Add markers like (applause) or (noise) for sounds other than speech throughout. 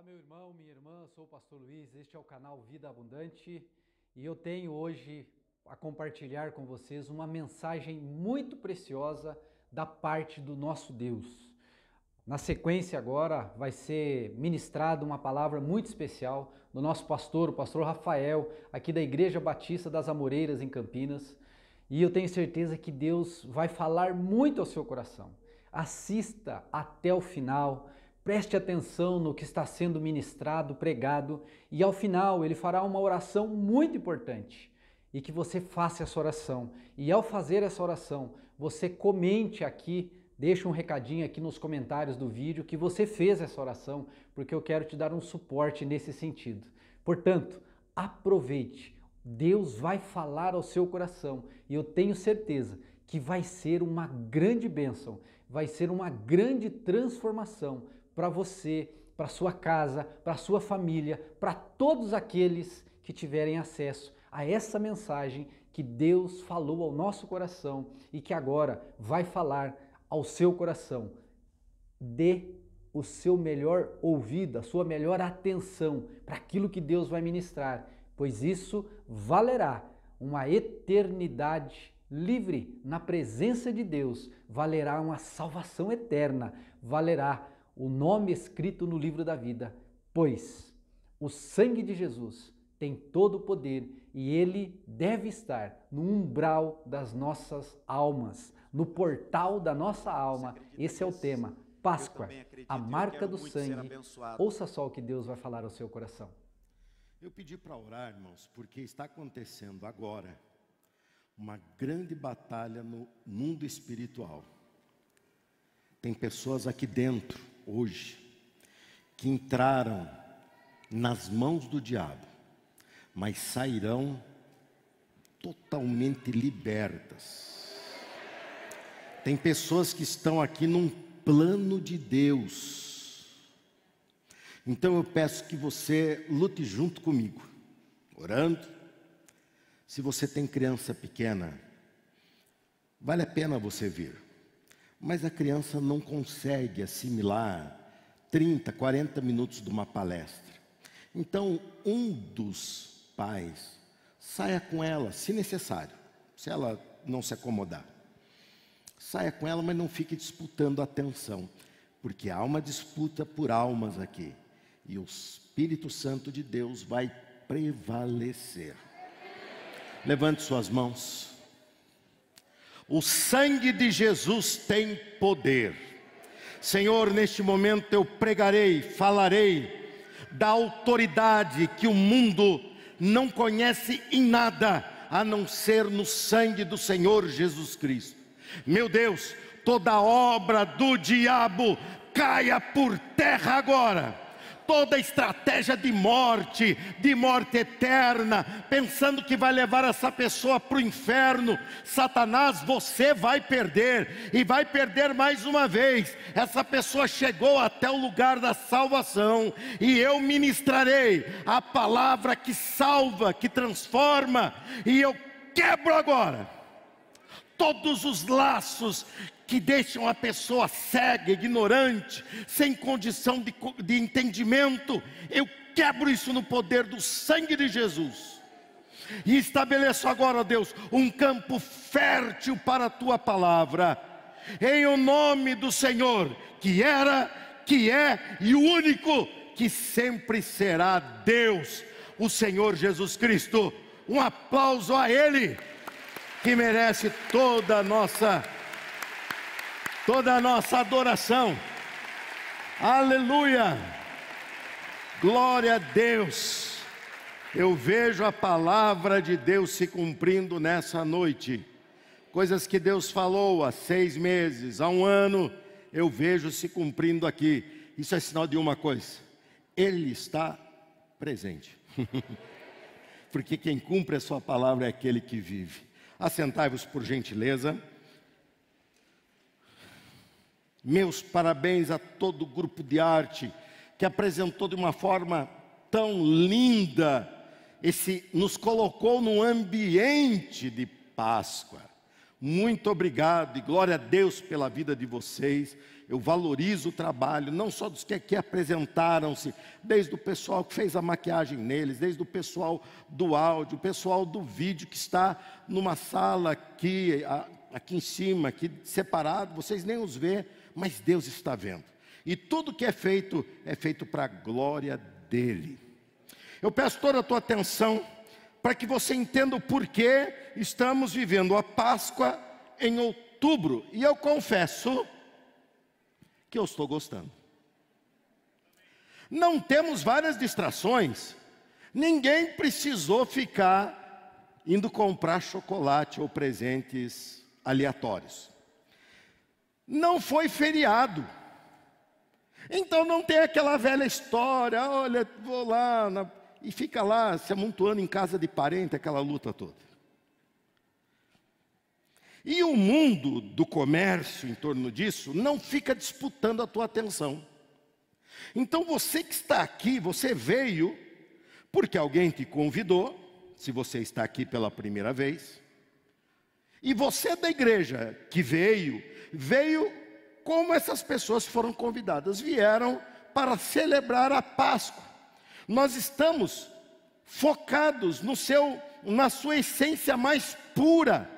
Olá, meu irmão, minha irmã, sou o pastor Luiz, este é o canal Vida Abundante e eu tenho hoje a compartilhar com vocês uma mensagem muito preciosa da parte do nosso Deus. Na sequência, agora vai ser ministrada uma palavra muito especial do nosso pastor, o pastor Rafael, aqui da Igreja Batista das Amoreiras, em Campinas. E eu tenho certeza que Deus vai falar muito ao seu coração. Assista até o final Preste atenção no que está sendo ministrado, pregado, e ao final ele fará uma oração muito importante. E que você faça essa oração. E ao fazer essa oração, você comente aqui, deixe um recadinho aqui nos comentários do vídeo que você fez essa oração, porque eu quero te dar um suporte nesse sentido. Portanto, aproveite. Deus vai falar ao seu coração e eu tenho certeza que vai ser uma grande bênção, vai ser uma grande transformação para você, para sua casa, para sua família, para todos aqueles que tiverem acesso a essa mensagem que Deus falou ao nosso coração e que agora vai falar ao seu coração. Dê o seu melhor ouvido, a sua melhor atenção para aquilo que Deus vai ministrar, pois isso valerá uma eternidade livre na presença de Deus, valerá uma salvação eterna, valerá o nome escrito no livro da vida, pois o sangue de Jesus tem todo o poder e ele deve estar no umbral das nossas almas, no portal da nossa alma. Esse é o tema. Páscoa, a marca do sangue. Ouça só o que Deus vai falar ao seu coração. Eu pedi para orar, irmãos, porque está acontecendo agora uma grande batalha no mundo espiritual. Tem pessoas aqui dentro hoje que entraram nas mãos do diabo, mas sairão totalmente libertas. Tem pessoas que estão aqui num plano de Deus. Então eu peço que você lute junto comigo, orando. Se você tem criança pequena, vale a pena você vir. Mas a criança não consegue assimilar 30, 40 minutos de uma palestra. Então, um dos pais saia com ela, se necessário, se ela não se acomodar. Saia com ela, mas não fique disputando a atenção, porque há uma disputa por almas aqui. E o Espírito Santo de Deus vai prevalecer. Levante suas mãos. O sangue de Jesus tem poder. Senhor, neste momento eu pregarei, falarei da autoridade que o mundo não conhece em nada a não ser no sangue do Senhor Jesus Cristo. Meu Deus, toda obra do diabo caia por terra agora toda estratégia de morte, de morte eterna, pensando que vai levar essa pessoa para o inferno. Satanás, você vai perder, e vai perder mais uma vez. Essa pessoa chegou até o lugar da salvação, e eu ministrarei a palavra que salva, que transforma, e eu quebro agora todos os laços que deixam a pessoa cega, ignorante, sem condição de, de entendimento. Eu quebro isso no poder do sangue de Jesus. E estabeleço agora, Deus, um campo fértil para a tua palavra, em o nome do Senhor, que era, que é e o único que sempre será Deus, o Senhor Jesus Cristo. Um aplauso a Ele, que merece toda a nossa toda a nossa adoração. Aleluia! Glória a Deus! Eu vejo a palavra de Deus se cumprindo nessa noite. Coisas que Deus falou há seis meses, há um ano, eu vejo se cumprindo aqui. Isso é sinal de uma coisa: Ele está presente. (laughs) Porque quem cumpre a sua palavra é aquele que vive. Assentai-vos por gentileza. Meus parabéns a todo o grupo de arte que apresentou de uma forma tão linda esse nos colocou num ambiente de Páscoa. Muito obrigado e glória a Deus pela vida de vocês. Eu valorizo o trabalho, não só dos que aqui apresentaram-se, desde o pessoal que fez a maquiagem neles, desde o pessoal do áudio, o pessoal do vídeo que está numa sala aqui, aqui em cima, aqui separado, vocês nem os vê mas Deus está vendo. E tudo que é feito, é feito para a glória dEle. Eu peço toda a tua atenção para que você entenda o porquê estamos vivendo a Páscoa em outubro. E eu confesso que eu estou gostando. Não temos várias distrações. Ninguém precisou ficar indo comprar chocolate ou presentes aleatórios não foi feriado. Então não tem aquela velha história, olha, vou lá na... e fica lá se amontoando em casa de parente, aquela luta toda. E o mundo do comércio em torno disso não fica disputando a tua atenção. Então você que está aqui, você veio porque alguém te convidou, se você está aqui pela primeira vez, e você da igreja que veio, veio como essas pessoas foram convidadas, vieram para celebrar a Páscoa. Nós estamos focados no seu na sua essência mais pura.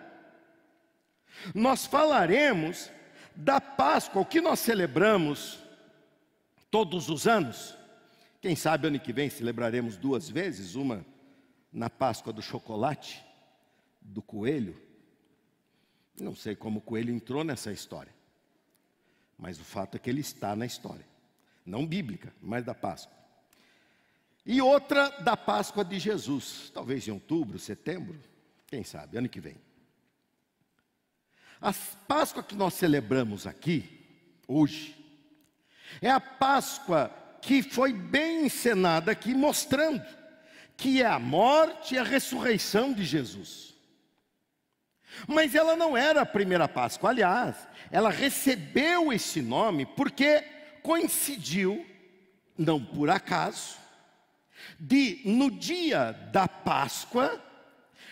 Nós falaremos da Páscoa, o que nós celebramos todos os anos. Quem sabe ano que vem celebraremos duas vezes, uma na Páscoa do chocolate, do coelho, não sei como o coelho entrou nessa história, mas o fato é que ele está na história, não bíblica, mas da Páscoa. E outra da Páscoa de Jesus, talvez em outubro, setembro, quem sabe, ano que vem. A Páscoa que nós celebramos aqui, hoje, é a Páscoa que foi bem encenada aqui, mostrando que é a morte e a ressurreição de Jesus. Mas ela não era a primeira Páscoa, aliás, ela recebeu esse nome porque coincidiu, não por acaso, de no dia da Páscoa,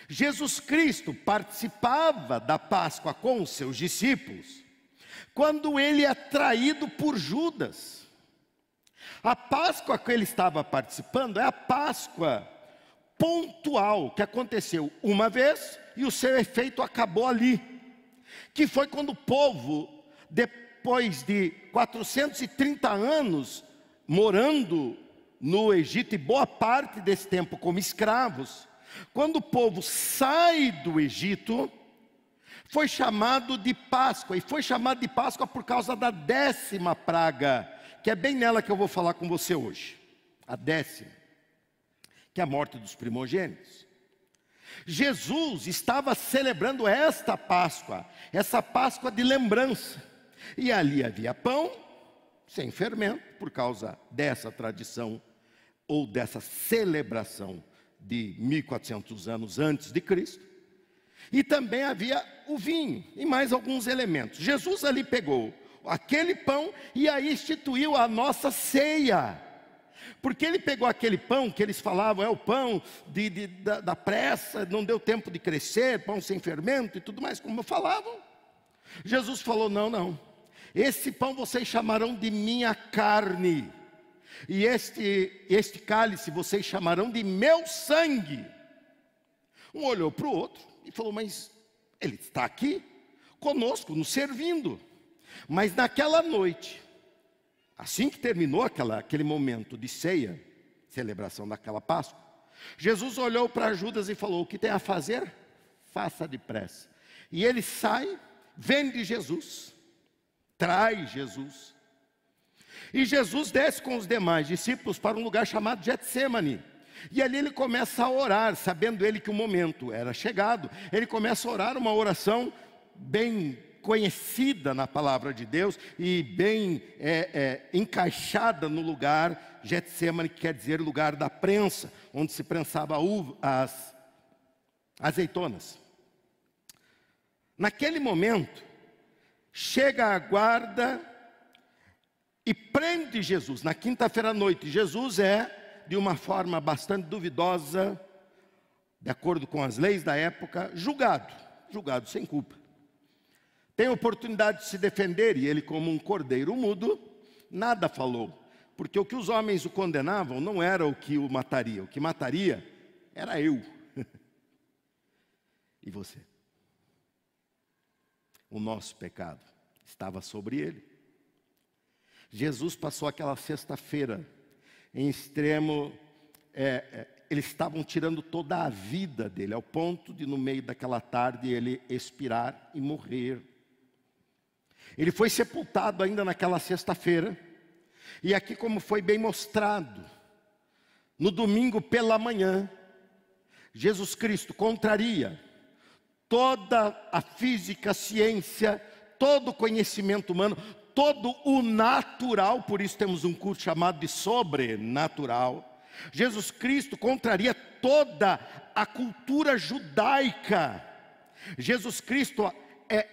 Jesus Cristo participava da Páscoa com os seus discípulos, quando ele é traído por Judas. A Páscoa que ele estava participando é a Páscoa pontual que aconteceu uma vez e o seu efeito acabou ali. Que foi quando o povo, depois de 430 anos morando no Egito e boa parte desse tempo como escravos, quando o povo sai do Egito, foi chamado de Páscoa, e foi chamado de Páscoa por causa da décima praga, que é bem nela que eu vou falar com você hoje. A décima que é a morte dos primogênitos. Jesus estava celebrando esta Páscoa, essa Páscoa de lembrança. E ali havia pão sem fermento, por causa dessa tradição ou dessa celebração de 1400 anos antes de Cristo. E também havia o vinho e mais alguns elementos. Jesus ali pegou aquele pão e aí instituiu a nossa ceia porque ele pegou aquele pão que eles falavam, é o pão de, de, da, da pressa, não deu tempo de crescer, pão sem fermento e tudo mais, como falavam. Jesus falou: não, não. Esse pão vocês chamarão de minha carne, e este, este cálice vocês chamarão de meu sangue. Um olhou para o outro e falou: Mas ele está aqui conosco, nos servindo. Mas naquela noite, Assim que terminou aquela, aquele momento de ceia, celebração daquela Páscoa, Jesus olhou para Judas e falou: O que tem a fazer? Faça depressa. E ele sai, vende Jesus, traz Jesus. E Jesus desce com os demais discípulos para um lugar chamado Getsemane. E ali ele começa a orar, sabendo ele que o momento era chegado, ele começa a orar uma oração bem conhecida na palavra de Deus e bem é, é, encaixada no lugar Getsemane, que quer dizer lugar da prensa, onde se prensava uva, as azeitonas. Naquele momento, chega a guarda e prende Jesus. Na quinta-feira à noite, Jesus é, de uma forma bastante duvidosa, de acordo com as leis da época, julgado, julgado sem culpa. Tem oportunidade de se defender, e ele, como um cordeiro mudo, nada falou. Porque o que os homens o condenavam não era o que o mataria, o que mataria era eu. (laughs) e você? O nosso pecado estava sobre ele. Jesus passou aquela sexta-feira em extremo. É, é, eles estavam tirando toda a vida dele, ao ponto de, no meio daquela tarde, ele expirar e morrer. Ele foi sepultado ainda naquela sexta-feira, e aqui, como foi bem mostrado, no domingo pela manhã, Jesus Cristo contraria toda a física, a ciência, todo o conhecimento humano, todo o natural, por isso temos um curso chamado de sobrenatural. Jesus Cristo contraria toda a cultura judaica. Jesus Cristo é,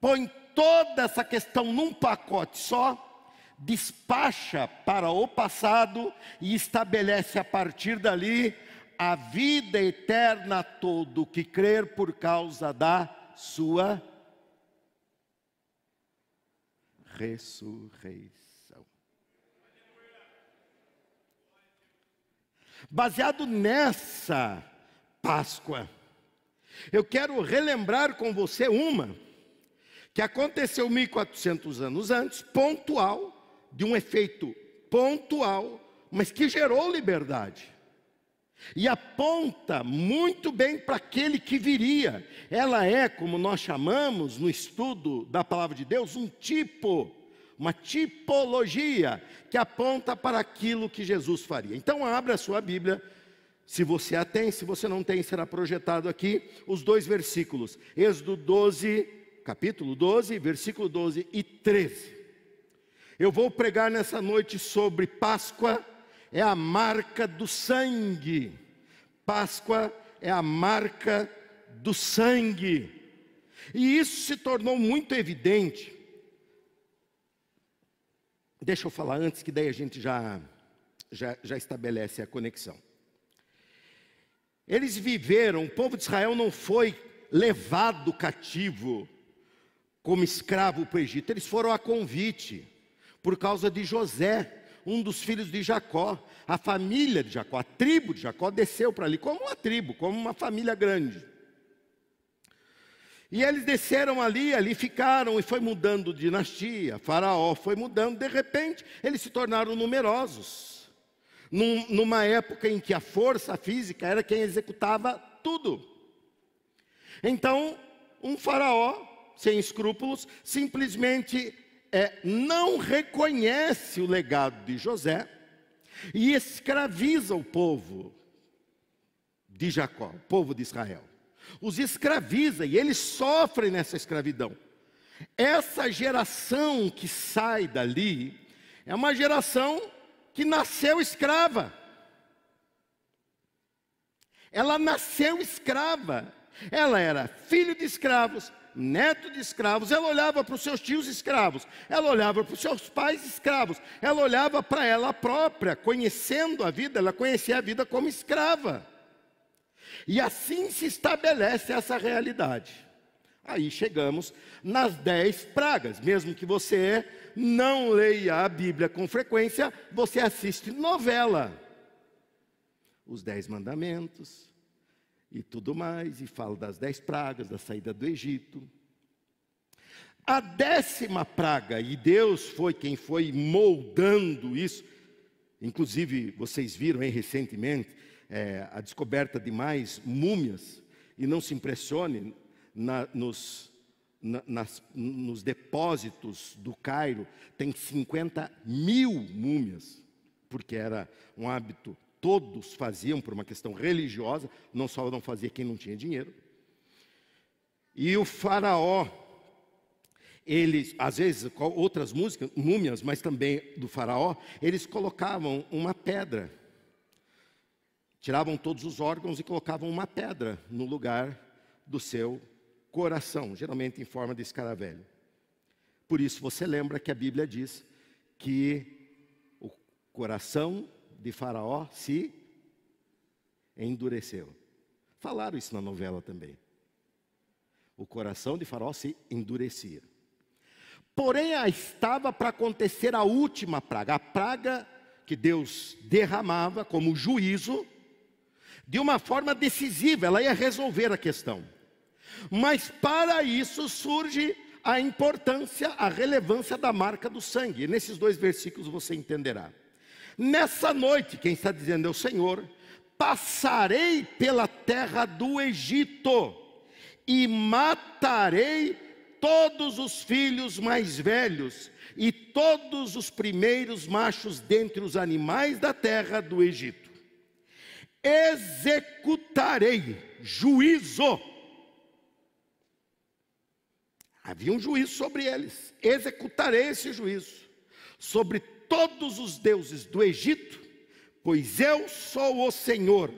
põe toda essa questão num pacote só, despacha para o passado e estabelece a partir dali a vida eterna a todo que crer por causa da sua ressurreição. Baseado nessa Páscoa, eu quero relembrar com você uma que aconteceu 1400 anos antes, pontual, de um efeito pontual, mas que gerou liberdade. E aponta muito bem para aquele que viria. Ela é, como nós chamamos no estudo da palavra de Deus, um tipo, uma tipologia que aponta para aquilo que Jesus faria. Então, abra a sua Bíblia se você a tem, se você não tem, será projetado aqui os dois versículos. Êxodo 12, capítulo 12, versículo 12 e 13. Eu vou pregar nessa noite sobre Páscoa, é a marca do sangue. Páscoa é a marca do sangue. E isso se tornou muito evidente. Deixa eu falar antes, que daí a gente já, já, já estabelece a conexão. Eles viveram, o povo de Israel não foi levado cativo como escravo para o Egito. Eles foram a convite por causa de José, um dos filhos de Jacó. A família de Jacó, a tribo de Jacó desceu para ali, como uma tribo, como uma família grande. E eles desceram ali, ali ficaram e foi mudando dinastia, Faraó foi mudando, de repente eles se tornaram numerosos. Num, numa época em que a força física era quem executava tudo. Então, um faraó sem escrúpulos, simplesmente é, não reconhece o legado de José e escraviza o povo de Jacó, o povo de Israel. Os escraviza e eles sofrem nessa escravidão. Essa geração que sai dali é uma geração que nasceu escrava. Ela nasceu escrava. Ela era filho de escravos, neto de escravos, ela olhava para os seus tios escravos, ela olhava para os seus pais escravos, ela olhava para ela própria, conhecendo a vida, ela conhecia a vida como escrava. E assim se estabelece essa realidade. Aí chegamos nas dez pragas. Mesmo que você não leia a Bíblia com frequência, você assiste novela. Os Dez Mandamentos, e tudo mais, e fala das dez pragas, da saída do Egito. A décima praga, e Deus foi quem foi moldando isso, inclusive vocês viram hein, recentemente é, a descoberta de mais múmias, e não se impressione na, nos, na, nas, nos depósitos do Cairo, tem 50 mil múmias, porque era um hábito Todos faziam por uma questão religiosa, não só não fazia quem não tinha dinheiro. E o faraó, eles, às vezes, outras músicas, múmias, mas também do faraó, eles colocavam uma pedra. Tiravam todos os órgãos e colocavam uma pedra no lugar do seu coração, geralmente em forma de escaravelho. Por isso você lembra que a Bíblia diz que o coração de Faraó se endureceu. Falaram isso na novela também. O coração de Faraó se endurecia. Porém, estava para acontecer a última praga, a praga que Deus derramava como juízo, de uma forma decisiva, ela ia resolver a questão. Mas para isso surge a importância, a relevância da marca do sangue. E nesses dois versículos você entenderá. Nessa noite, quem está dizendo é o Senhor, passarei pela terra do Egito e matarei todos os filhos mais velhos e todos os primeiros machos dentre os animais da terra do Egito. Executarei juízo. Havia um juízo sobre eles. Executarei esse juízo sobre todos os deuses do Egito, pois eu sou o Senhor.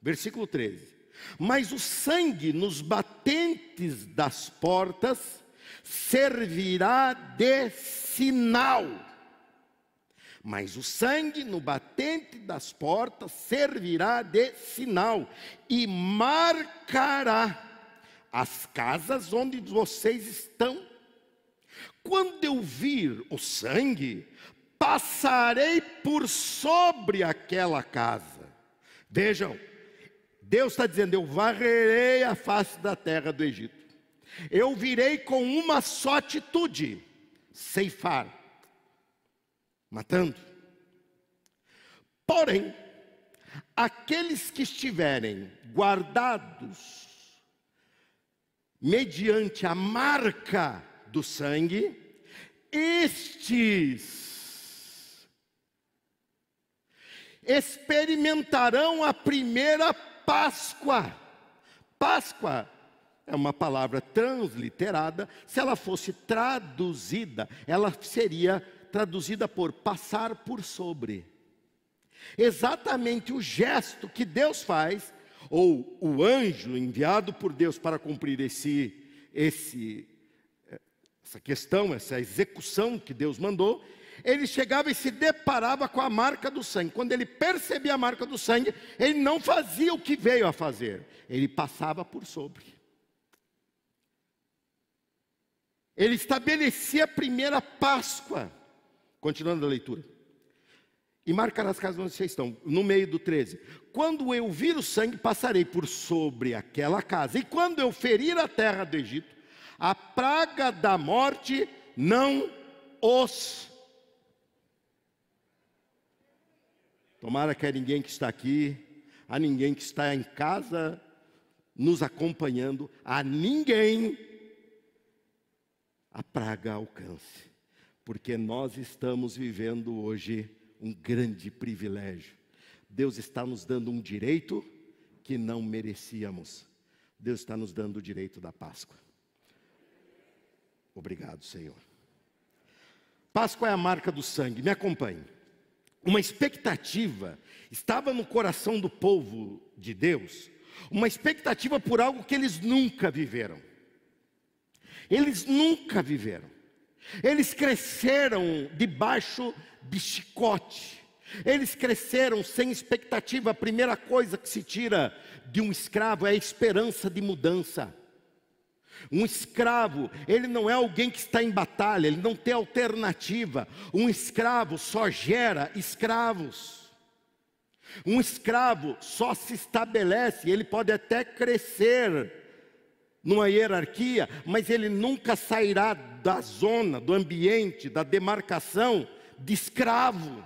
Versículo 13. Mas o sangue nos batentes das portas servirá de sinal. Mas o sangue no batente das portas servirá de sinal e marcará as casas onde vocês estão quando eu vir o sangue, passarei por sobre aquela casa. Vejam, Deus está dizendo: Eu varrerei a face da terra do Egito. Eu virei com uma só atitude: ceifar, matando. Porém, aqueles que estiverem guardados mediante a marca do sangue, estes experimentarão a primeira Páscoa. Páscoa é uma palavra transliterada, se ela fosse traduzida, ela seria traduzida por passar por sobre. Exatamente o gesto que Deus faz, ou o anjo enviado por Deus para cumprir esse, esse essa questão, essa execução que Deus mandou, ele chegava e se deparava com a marca do sangue. Quando ele percebia a marca do sangue, ele não fazia o que veio a fazer, ele passava por sobre. Ele estabelecia a primeira Páscoa. Continuando a leitura. E marca nas casas onde vocês estão, no meio do 13. Quando eu vir o sangue, passarei por sobre aquela casa. E quando eu ferir a terra do Egito, a praga da morte não os. Tomara que a ninguém que está aqui, a ninguém que está em casa nos acompanhando, a ninguém a praga alcance, porque nós estamos vivendo hoje um grande privilégio. Deus está nos dando um direito que não merecíamos. Deus está nos dando o direito da Páscoa. Obrigado, Senhor. Páscoa é a marca do sangue, me acompanhe. Uma expectativa estava no coração do povo de Deus, uma expectativa por algo que eles nunca viveram. Eles nunca viveram. Eles cresceram debaixo de chicote. Eles cresceram sem expectativa. A primeira coisa que se tira de um escravo é a esperança de mudança. Um escravo, ele não é alguém que está em batalha, ele não tem alternativa. Um escravo só gera escravos. Um escravo só se estabelece, ele pode até crescer numa hierarquia, mas ele nunca sairá da zona, do ambiente, da demarcação de escravo.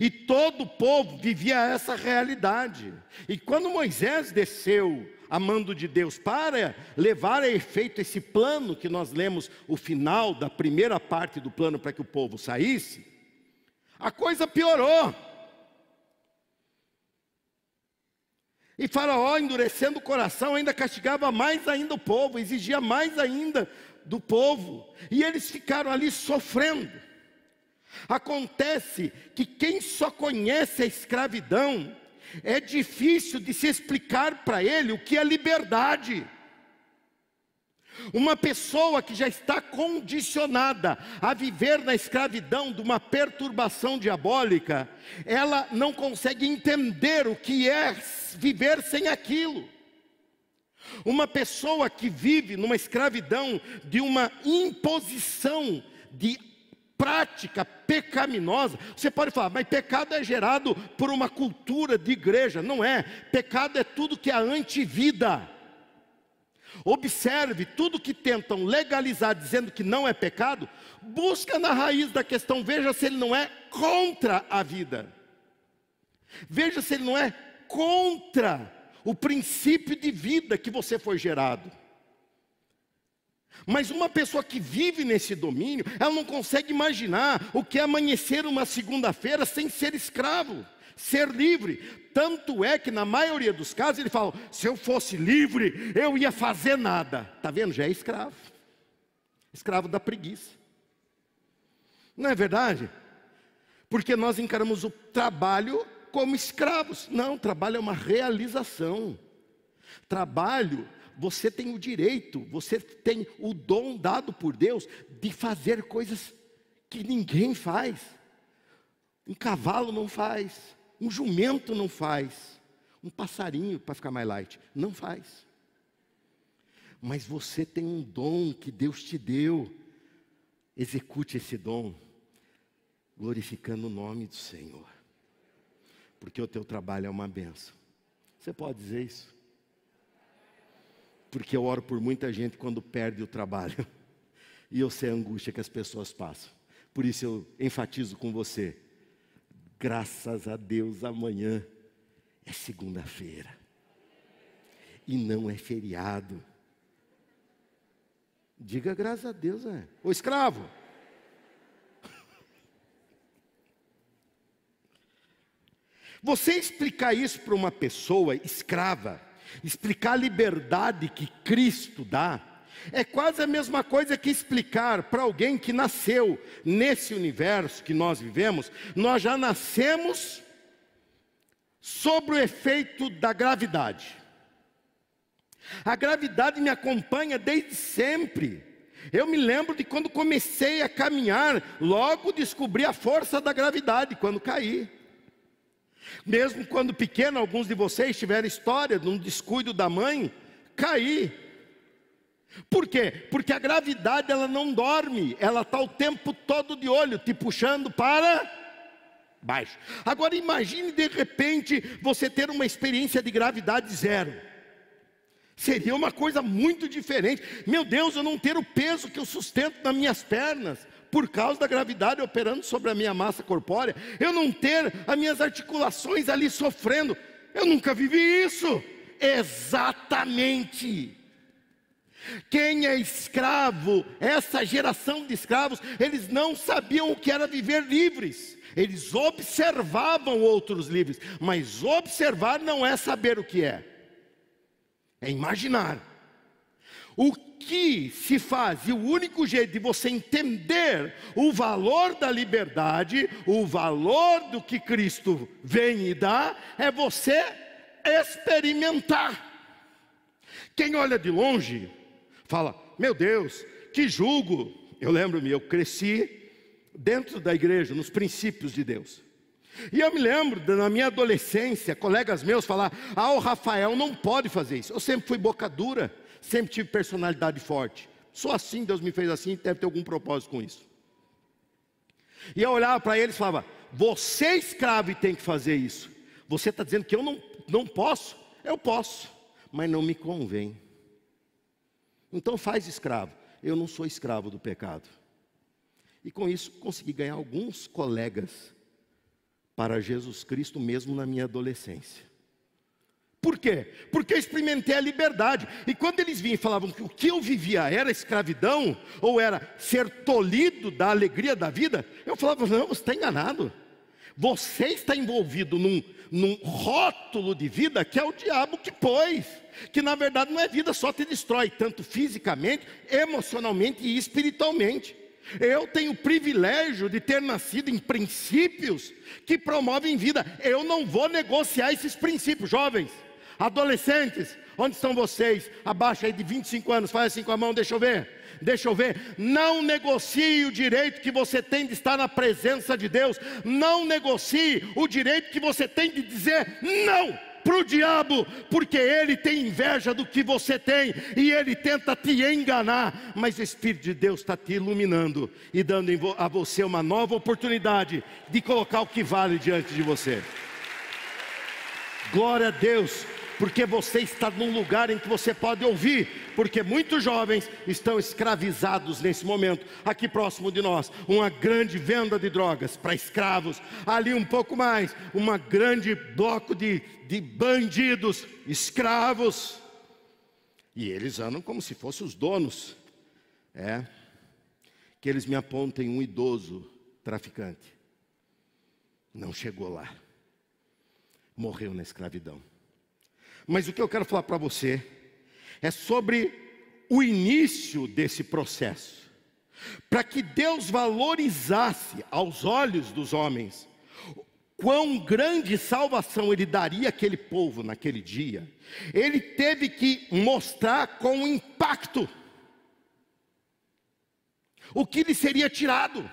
E todo o povo vivia essa realidade. E quando Moisés desceu a mando de Deus, para levar a efeito esse plano que nós lemos o final da primeira parte do plano para que o povo saísse, a coisa piorou. E Faraó, endurecendo o coração, ainda castigava mais ainda o povo, exigia mais ainda do povo, e eles ficaram ali sofrendo. Acontece que quem só conhece a escravidão é difícil de se explicar para ele o que é liberdade. Uma pessoa que já está condicionada a viver na escravidão de uma perturbação diabólica, ela não consegue entender o que é viver sem aquilo. Uma pessoa que vive numa escravidão de uma imposição de prática pecaminosa. Você pode falar, mas pecado é gerado por uma cultura de igreja. Não é. Pecado é tudo que é antivida. Observe tudo que tentam legalizar dizendo que não é pecado, busca na raiz da questão, veja se ele não é contra a vida. Veja se ele não é contra o princípio de vida que você foi gerado. Mas uma pessoa que vive nesse domínio, ela não consegue imaginar o que é amanhecer uma segunda-feira sem ser escravo, ser livre. Tanto é que na maioria dos casos ele fala: se eu fosse livre, eu ia fazer nada. Está vendo? Já é escravo. Escravo da preguiça. Não é verdade? Porque nós encaramos o trabalho como escravos. Não, trabalho é uma realização. Trabalho você tem o direito, você tem o dom dado por Deus de fazer coisas que ninguém faz. Um cavalo não faz, um jumento não faz, um passarinho, para ficar mais light, não faz. Mas você tem um dom que Deus te deu, execute esse dom, glorificando o nome do Senhor, porque o teu trabalho é uma benção. Você pode dizer isso? porque eu oro por muita gente quando perde o trabalho. (laughs) E eu sei a angústia que as pessoas passam. Por isso eu enfatizo com você. Graças a Deus, amanhã é segunda-feira. E não é feriado. Diga graças a Deus, é. O escravo! (laughs) Você explicar isso para uma pessoa escrava, Explicar a liberdade que Cristo dá é quase a mesma coisa que explicar para alguém que nasceu nesse universo que nós vivemos, nós já nascemos sobre o efeito da gravidade. A gravidade me acompanha desde sempre. Eu me lembro de quando comecei a caminhar, logo descobri a força da gravidade quando caí. Mesmo quando pequeno, alguns de vocês tiveram história de um descuido da mãe cair. Por quê? Porque a gravidade ela não dorme, ela está o tempo todo de olho, te puxando para baixo. Agora imagine de repente você ter uma experiência de gravidade zero. Seria uma coisa muito diferente. Meu Deus, eu não ter o peso que eu sustento nas minhas pernas por causa da gravidade operando sobre a minha massa corpórea, eu não ter as minhas articulações ali sofrendo. Eu nunca vivi isso. Exatamente. Quem é escravo, essa geração de escravos, eles não sabiam o que era viver livres. Eles observavam outros livres, mas observar não é saber o que é, é imaginar. O que se faz, e o único jeito de você entender o valor da liberdade, o valor do que Cristo vem e dá, é você experimentar. Quem olha de longe, fala: Meu Deus, que julgo! Eu lembro-me, eu cresci dentro da igreja, nos princípios de Deus. E eu me lembro, na minha adolescência, colegas meus falar: Ah, o Rafael não pode fazer isso. Eu sempre fui boca dura sempre tive personalidade forte. Só assim Deus me fez assim, deve ter algum propósito com isso. E eu olhava para eles e falava: Você é escravo e tem que fazer isso. Você está dizendo que eu não, não posso? Eu posso, mas não me convém. Então faz escravo. Eu não sou escravo do pecado. E com isso consegui ganhar alguns colegas para Jesus Cristo mesmo na minha adolescência. Por quê? Porque eu experimentei a liberdade. E quando eles vinham e falavam que o que eu vivia era escravidão, ou era ser tolhido da alegria da vida, eu falava: não, você está enganado. Você está envolvido num, num rótulo de vida que é o diabo que pôs, que na verdade não é vida, só te destrói, tanto fisicamente, emocionalmente e espiritualmente. Eu tenho o privilégio de ter nascido em princípios que promovem vida. Eu não vou negociar esses princípios, jovens. Adolescentes, onde estão vocês? Abaixo aí de 25 anos, faz assim com a mão, deixa eu ver. Deixa eu ver. Não negocie o direito que você tem de estar na presença de Deus. Não negocie o direito que você tem de dizer não para o diabo, porque ele tem inveja do que você tem e ele tenta te enganar, mas o Espírito de Deus está te iluminando e dando a você uma nova oportunidade de colocar o que vale diante de você. Glória a Deus porque você está num lugar em que você pode ouvir, porque muitos jovens estão escravizados nesse momento, aqui próximo de nós. Uma grande venda de drogas para escravos, ali um pouco mais, uma grande bloco de, de bandidos, escravos, e eles andam como se fossem os donos, é, que eles me apontem um idoso traficante, não chegou lá, morreu na escravidão. Mas o que eu quero falar para você é sobre o início desse processo. Para que Deus valorizasse aos olhos dos homens quão grande salvação ele daria àquele povo naquele dia, ele teve que mostrar com impacto o que lhe seria tirado.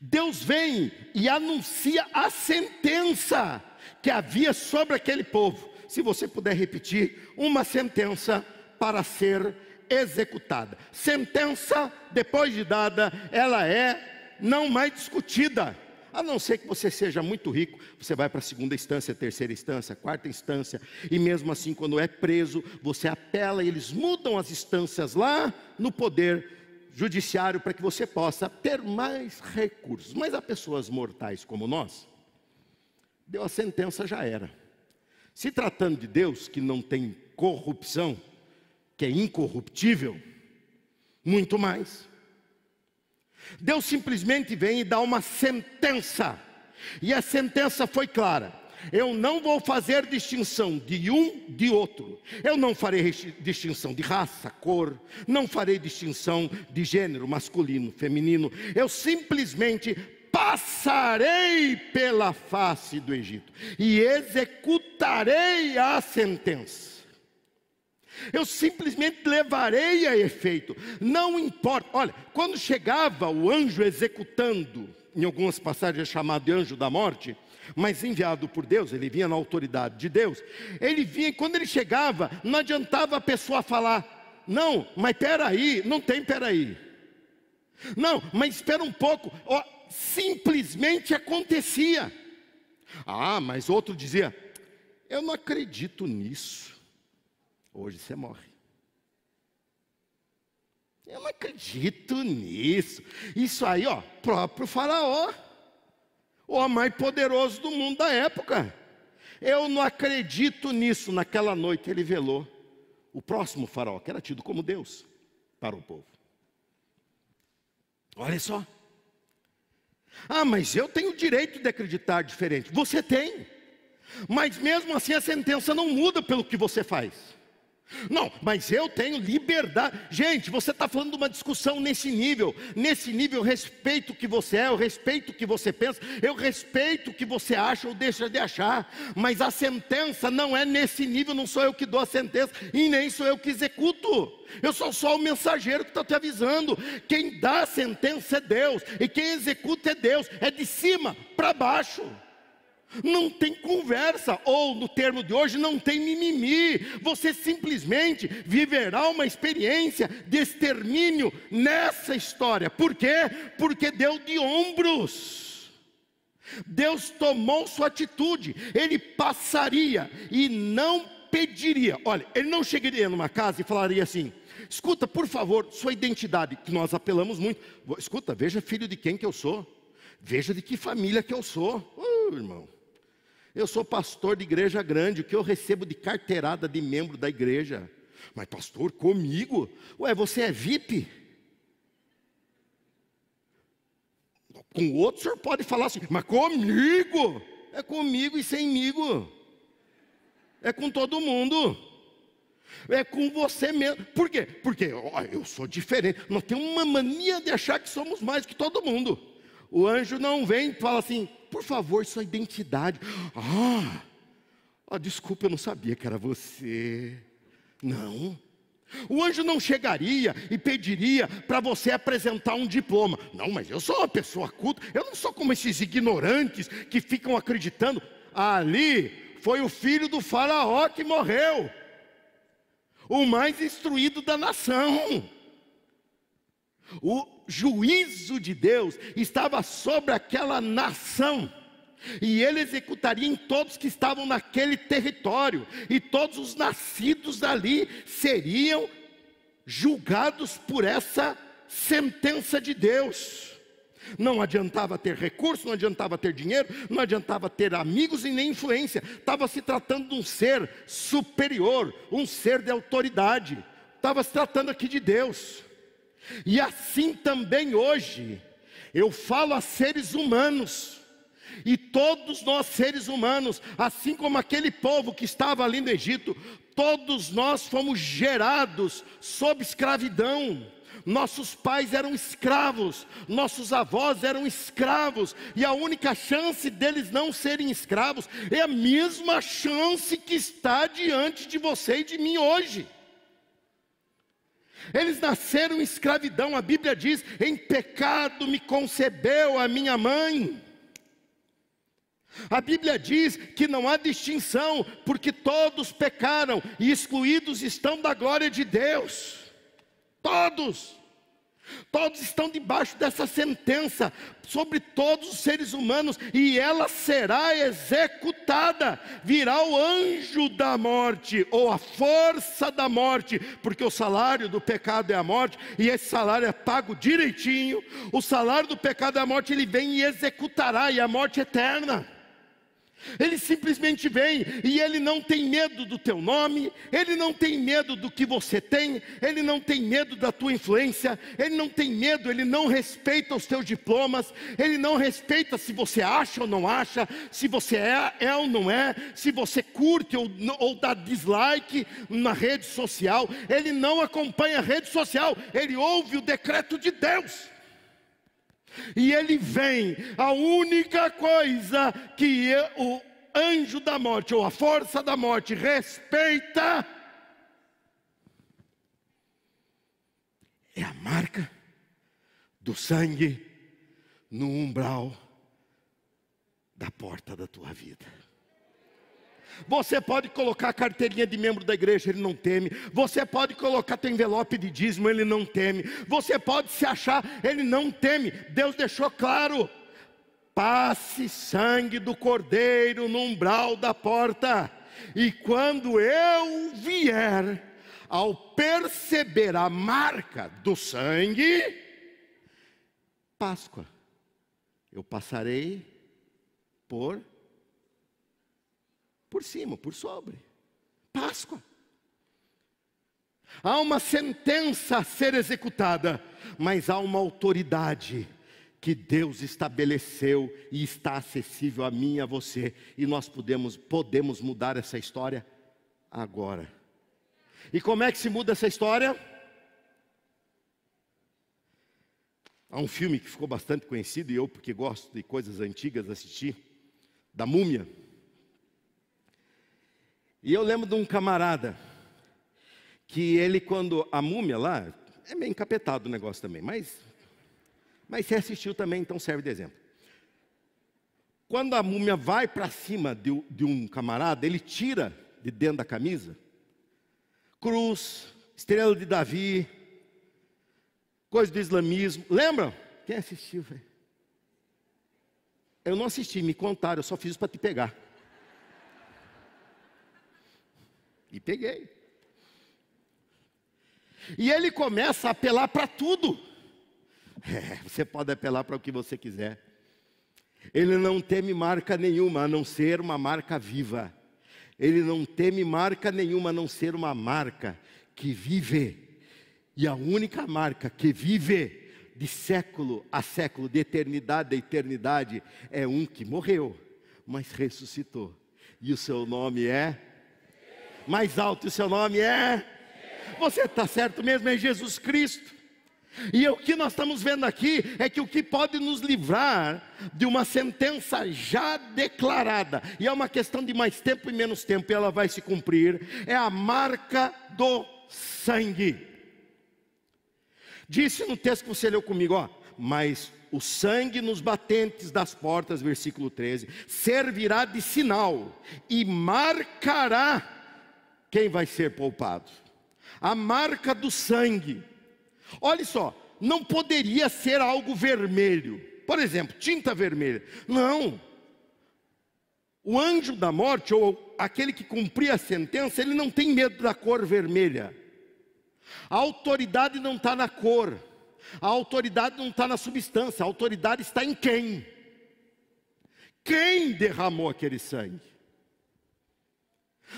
Deus vem e anuncia a sentença que havia sobre aquele povo. Se você puder repetir, uma sentença para ser executada. Sentença, depois de dada, ela é não mais discutida. A não ser que você seja muito rico, você vai para a segunda instância, terceira instância, quarta instância, e mesmo assim, quando é preso, você apela e eles mudam as instâncias lá no poder judiciário para que você possa ter mais recursos. Mas há pessoas mortais como nós deu a sentença, já era. Se tratando de Deus, que não tem corrupção, que é incorruptível, muito mais. Deus simplesmente vem e dá uma sentença, e a sentença foi clara. Eu não vou fazer distinção de um de outro. Eu não farei distinção de raça, cor, não farei distinção de gênero, masculino, feminino. Eu simplesmente passarei pela face do Egito e executarei a sentença. Eu simplesmente levarei a efeito, não importa. Olha, quando chegava o anjo executando, em algumas passagens é chamado de anjo da morte, mas enviado por Deus, ele vinha na autoridade de Deus. Ele vinha, e quando ele chegava, não adiantava a pessoa falar: Não, mas peraí, não tem peraí. Não, mas espera um pouco. Oh, simplesmente acontecia. Ah, mas outro dizia: Eu não acredito nisso. Hoje você morre. Eu não acredito nisso. Isso aí, ó, próprio Faraó, o mais poderoso do mundo da época. Eu não acredito nisso. Naquela noite ele velou. O próximo faraó, que era tido como Deus para o povo. Olha só. Ah, mas eu tenho o direito de acreditar diferente. Você tem. Mas mesmo assim a sentença não muda pelo que você faz. Não, mas eu tenho liberdade. Gente, você está falando de uma discussão nesse nível. Nesse nível, eu respeito o que você é, eu respeito o que você pensa, eu respeito o que você acha ou deixa de achar. Mas a sentença não é nesse nível, não sou eu que dou a sentença e nem sou eu que executo. Eu sou só o mensageiro que está te avisando. Quem dá a sentença é Deus, e quem executa é Deus, é de cima para baixo. Não tem conversa, ou no termo de hoje, não tem mimimi. Você simplesmente viverá uma experiência de extermínio nessa história. Por quê? Porque deu de ombros. Deus tomou sua atitude, ele passaria e não pediria. Olha, ele não chegaria numa casa e falaria assim: escuta, por favor, sua identidade, que nós apelamos muito. Escuta, veja filho de quem que eu sou, veja de que família que eu sou. Uh, irmão, eu sou pastor de igreja grande, o que eu recebo de carteirada de membro da igreja? Mas, pastor, comigo? Ué, você é VIP? Com outro, o senhor pode falar assim, mas comigo? É comigo e semigo. É com todo mundo. É com você mesmo. Por quê? Porque ó, eu sou diferente. Nós temos uma mania de achar que somos mais que todo mundo. O anjo não vem e fala assim: por favor, sua identidade. Ah, oh, desculpa, eu não sabia que era você. Não. O anjo não chegaria e pediria para você apresentar um diploma. Não, mas eu sou uma pessoa culta, eu não sou como esses ignorantes que ficam acreditando. Ali foi o filho do faraó que morreu, o mais instruído da nação. O juízo de Deus estava sobre aquela nação. E ele executaria em todos que estavam naquele território, e todos os nascidos ali seriam julgados por essa sentença de Deus. Não adiantava ter recurso, não adiantava ter dinheiro, não adiantava ter amigos e nem influência. Estava se tratando de um ser superior, um ser de autoridade. Estava se tratando aqui de Deus. E assim também hoje, eu falo a seres humanos, e todos nós seres humanos, assim como aquele povo que estava ali no Egito, todos nós fomos gerados sob escravidão. Nossos pais eram escravos, nossos avós eram escravos, e a única chance deles não serem escravos é a mesma chance que está diante de você e de mim hoje. Eles nasceram em escravidão, a Bíblia diz: em pecado me concebeu a minha mãe. A Bíblia diz que não há distinção, porque todos pecaram e excluídos estão da glória de Deus. Todos. Todos estão debaixo dessa sentença sobre todos os seres humanos e ela será executada. Virá o anjo da morte ou a força da morte, porque o salário do pecado é a morte e esse salário é pago direitinho. O salário do pecado é a morte, ele vem e executará e a morte é eterna. Ele simplesmente vem e ele não tem medo do teu nome, ele não tem medo do que você tem, ele não tem medo da tua influência, ele não tem medo, ele não respeita os teus diplomas, ele não respeita se você acha ou não acha, se você é, é ou não é, se você curte ou, ou dá dislike na rede social, ele não acompanha a rede social, ele ouve o decreto de Deus e ele vem, a única coisa que o anjo da morte ou a força da morte respeita é a marca do sangue no umbral da porta da tua vida. Você pode colocar a carteirinha de membro da igreja, ele não teme. Você pode colocar teu envelope de dízimo, ele não teme. Você pode se achar, ele não teme. Deus deixou claro: passe sangue do cordeiro no umbral da porta. E quando eu vier, ao perceber a marca do sangue, Páscoa, eu passarei por por cima, por sobre. Páscoa. Há uma sentença a ser executada, mas há uma autoridade que Deus estabeleceu e está acessível a mim e a você, e nós podemos podemos mudar essa história agora. E como é que se muda essa história? Há um filme que ficou bastante conhecido e eu porque gosto de coisas antigas assisti, da Múmia. E eu lembro de um camarada que ele, quando a múmia lá, é meio encapetado o negócio também, mas, mas você assistiu também, então serve de exemplo. Quando a múmia vai para cima de, de um camarada, ele tira de dentro da camisa cruz, estrela de Davi, coisa do islamismo. Lembram? Quem assistiu? Véio? Eu não assisti, me contaram, eu só fiz isso para te pegar. E peguei. E ele começa a apelar para tudo. (laughs) É, você pode apelar para o que você quiser. Ele não teme marca nenhuma, a não ser uma marca viva. Ele não teme marca nenhuma, a não ser uma marca que vive. E a única marca que vive de século a século, de eternidade a eternidade, é um que morreu, mas ressuscitou. E o seu nome é mais alto, e seu nome é? Você está certo mesmo, é Jesus Cristo. E o que nós estamos vendo aqui é que o que pode nos livrar de uma sentença já declarada, e é uma questão de mais tempo e menos tempo, e ela vai se cumprir, é a marca do sangue. Disse no texto que você leu comigo, ó, mas o sangue nos batentes das portas, versículo 13, servirá de sinal e marcará quem vai ser poupado? A marca do sangue. Olha só, não poderia ser algo vermelho. Por exemplo, tinta vermelha. Não. O anjo da morte, ou aquele que cumpria a sentença, ele não tem medo da cor vermelha. A autoridade não está na cor, a autoridade não está na substância, a autoridade está em quem? Quem derramou aquele sangue?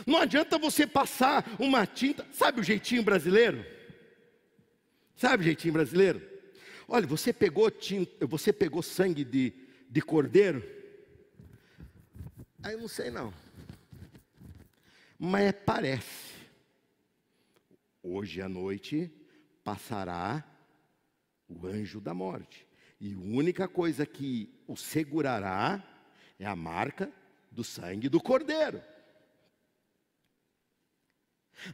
Não adianta você passar uma tinta, sabe o jeitinho brasileiro? Sabe o jeitinho brasileiro? Olha, você pegou tinta, você pegou sangue de, de cordeiro? Aí eu não sei não. Mas é, parece. Hoje à noite passará o anjo da morte. E a única coisa que o segurará é a marca do sangue do cordeiro.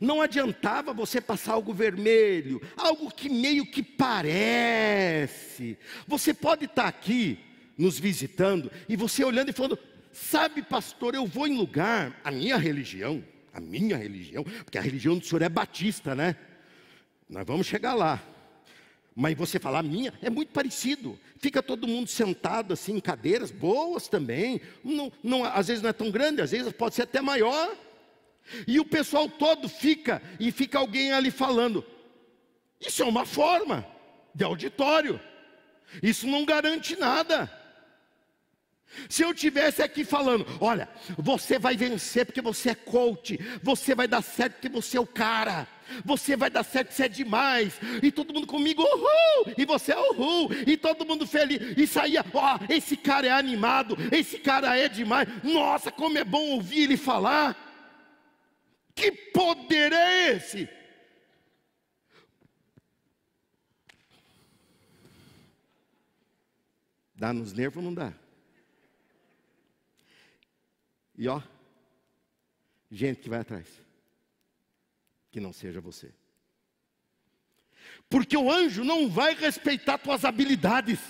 Não adiantava você passar algo vermelho, algo que meio que parece. Você pode estar tá aqui nos visitando e você olhando e falando: sabe, pastor, eu vou em lugar, a minha religião, a minha religião, porque a religião do senhor é batista, né? Nós vamos chegar lá. Mas você falar minha, é muito parecido. Fica todo mundo sentado assim em cadeiras boas também. Não, não, às vezes não é tão grande, às vezes pode ser até maior. E o pessoal todo fica, e fica alguém ali falando. Isso é uma forma de auditório. Isso não garante nada. Se eu tivesse aqui falando, olha, você vai vencer porque você é coach, você vai dar certo porque você é o cara, você vai dar certo porque você é demais, e todo mundo comigo, uhul, e você é uhul, e todo mundo feliz, e saía, ó, oh, esse cara é animado, esse cara é demais, nossa, como é bom ouvir ele falar. Que poder é esse? Dá nos nervos ou não dá? E ó, gente que vai atrás, que não seja você. Porque o anjo não vai respeitar tuas habilidades.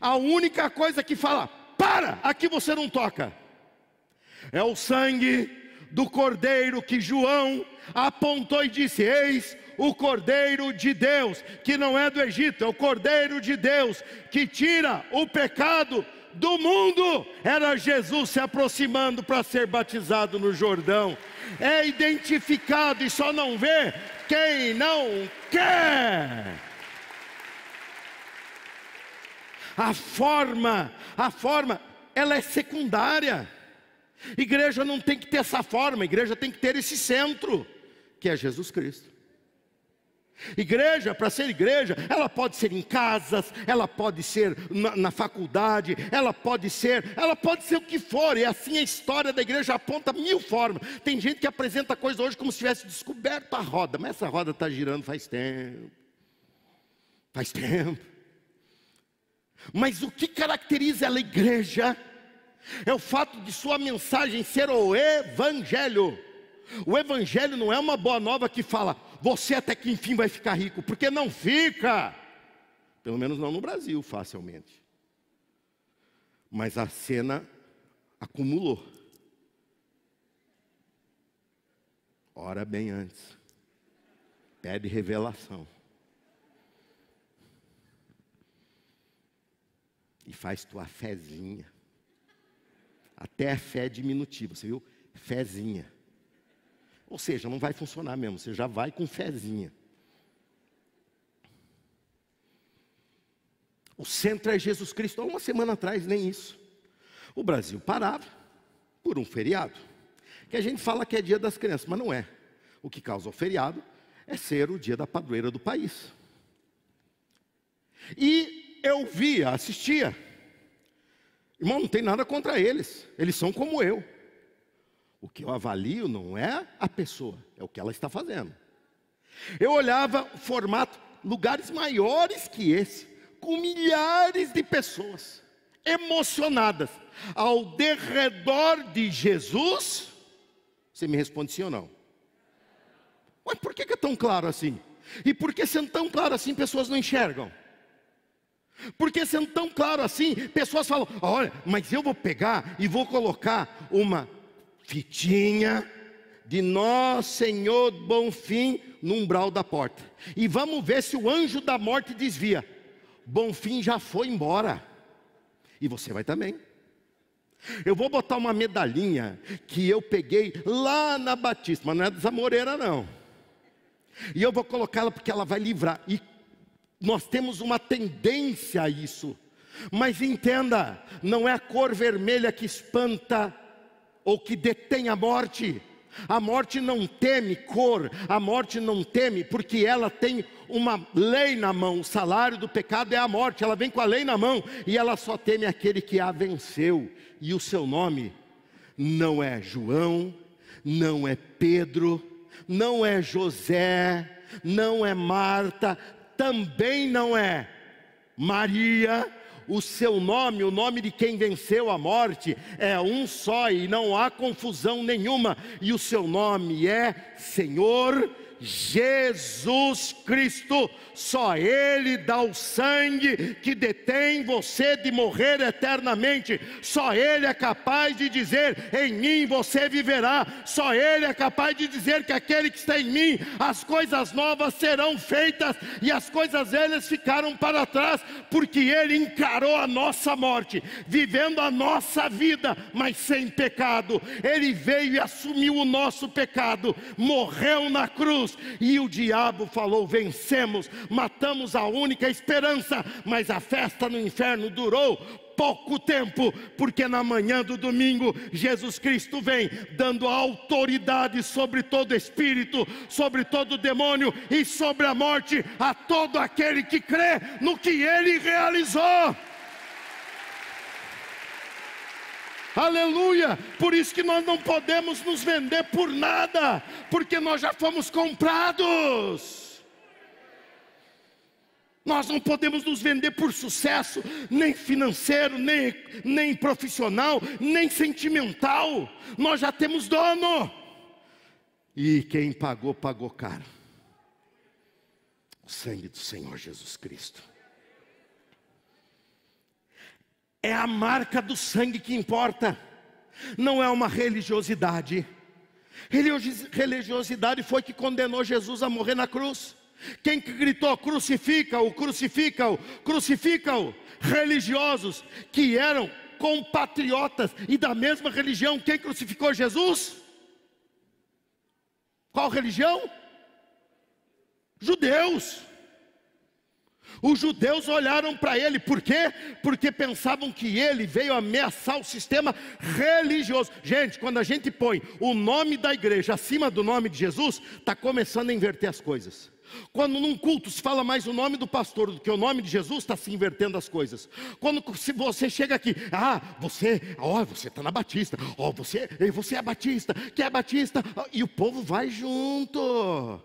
A única coisa que fala, para, aqui você não toca. É o sangue, do cordeiro que João apontou e disse: Eis o cordeiro de Deus, que não é do Egito, é o cordeiro de Deus, que tira o pecado do mundo. Era Jesus se aproximando para ser batizado no Jordão. É identificado e só não vê quem não quer. A forma, a forma, ela é secundária. Igreja não tem que ter essa forma, igreja tem que ter esse centro, que é Jesus Cristo. Igreja, para ser igreja, ela pode ser em casas, ela pode ser na, na, faculdade, ela pode ser, ela pode ser o que for, e assim a história da igreja aponta mil formas. Tem gente que apresenta coisa hoje como se tivesse descoberto a roda, mas essa roda está girando faz tempo. Faz tempo. Mas o que caracteriza ela igreja? é o fato de sua mensagem ser o Evangelho. O Evangelho não é uma boa nova que fala, você até que enfim vai ficar rico, porque não fica, pelo menos não no Brasil, facilmente. Mas a cena acumulou. Ora bem antes, pede revelação. E faz tua fezinha. Até fé é diminutiva, você viu? Fezinha. Ou seja, não vai funcionar mesmo, você já vai com fezinha. O centro é Jesus Cristo. Há uma semana atrás, nem isso. O Brasil parava por um feriado. Que a gente fala que é dia das crianças, mas não é. O que causa o feriado é ser o dia da padroeira do país. E eu via, assistia, Irmão, não tem nada contra eles, eles são como eu. O que eu avalio não é a pessoa, é o que ela está fazendo. Eu olhava formato, lugares maiores que esse, com milhares de pessoas emocionadas ao derredor de Jesus. Você me responde sim ou não? Mas por que é tão claro assim? E por que sendo tão claro assim pessoas não enxergam? Porque sendo tão claro assim, pessoas falam: olha, mas eu vou pegar e vou colocar uma fitinha de Nosso Senhor Bom Fim no umbral da porta. E vamos ver se o anjo da morte desvia. Bom Fim já foi embora. E você vai também. Eu vou botar uma medalhinha que eu peguei lá na Batista, mas não é dessa Moreira não. E eu vou colocá-la porque ela vai livrar. E nós temos uma tendência a isso. Mas entenda, não é a cor vermelha que espanta ou que detém a morte. A morte não teme cor, a morte não teme, porque ela tem uma lei na mão. O salário do pecado é a morte, ela vem com a lei na mão e ela só teme aquele que a venceu. E o seu nome não é João, não é Pedro, não é José, não é Marta, também não é. Maria, o seu nome, o nome de quem venceu a morte, é um só e não há confusão nenhuma, e o seu nome é Senhor Jesus Cristo, só Ele dá o sangue que detém você de morrer eternamente, só Ele é capaz de dizer: em mim você viverá, só Ele é capaz de dizer que aquele que está em mim, as coisas novas serão feitas e as coisas velhas ficaram para trás, porque Ele encarou a nossa morte, vivendo a nossa vida, mas sem pecado, Ele veio e assumiu o nosso pecado, morreu na cruz e o diabo falou: vencemos, matamos a única esperança. Mas a festa no inferno durou pouco tempo, porque na manhã do domingo Jesus Cristo vem dando autoridade sobre todo espírito, sobre todo demônio e sobre a morte a todo aquele que crê no que ele realizou. aleluia. Por isso que nós não podemos nos vender por nada, porque nós já fomos comprados. Nós não podemos nos vender por sucesso, nem financeiro, nem, nem profissional, nem sentimental. Nós já temos dono. E quem pagou, pagou caro. O sangue do Senhor Jesus Cristo. É a marca do sangue que importa, não é uma religiosidade. Religiosidade foi que condenou Jesus a morrer na cruz. Quem que gritou crucifica-o, crucifica-o, crucifica-o? Religiosos que eram compatriotas e da mesma religião. Quem crucificou Jesus? Qual religião? Judeus. Os judeus olharam para ele, por quê? Porque pensavam que ele veio ameaçar o sistema religioso. Gente, quando a gente põe o nome da igreja acima do nome de Jesus, está começando a inverter as coisas. Quando num culto se fala mais o nome do pastor do que o nome de Jesus, está se invertendo as coisas. Quando se você chega aqui, ah, você, ó, oh, você está na Batista, ó, oh, você, você é Batista, que é Batista, e o povo vai junto.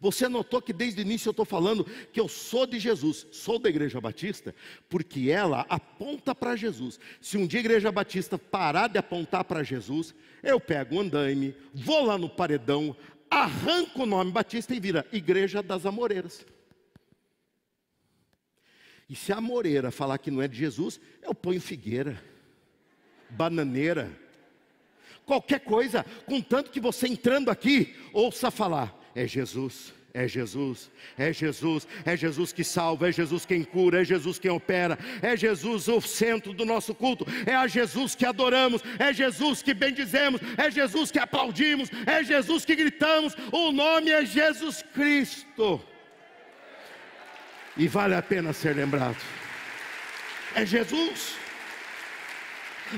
Você notou que desde o início eu estou falando que eu sou de Jesus, sou da Igreja Batista, porque ela aponta para Jesus. Se um dia a Igreja Batista parar de apontar para Jesus, eu pego o andaime, vou lá no paredão, arranco o nome Batista e vira Igreja das Amoreiras. E se a Amoreira falar que não é de Jesus, eu ponho figueira, bananeira qualquer coisa, contanto que você entrando aqui ouça falar: é Jesus. É Jesus, é Jesus, é Jesus que salva, é Jesus quem cura, é Jesus quem opera, é Jesus o centro do nosso culto, é a Jesus que adoramos, é Jesus que bendizemos, é Jesus que aplaudimos, é Jesus que gritamos, o nome é Jesus Cristo. E vale a pena ser lembrado. É Jesus.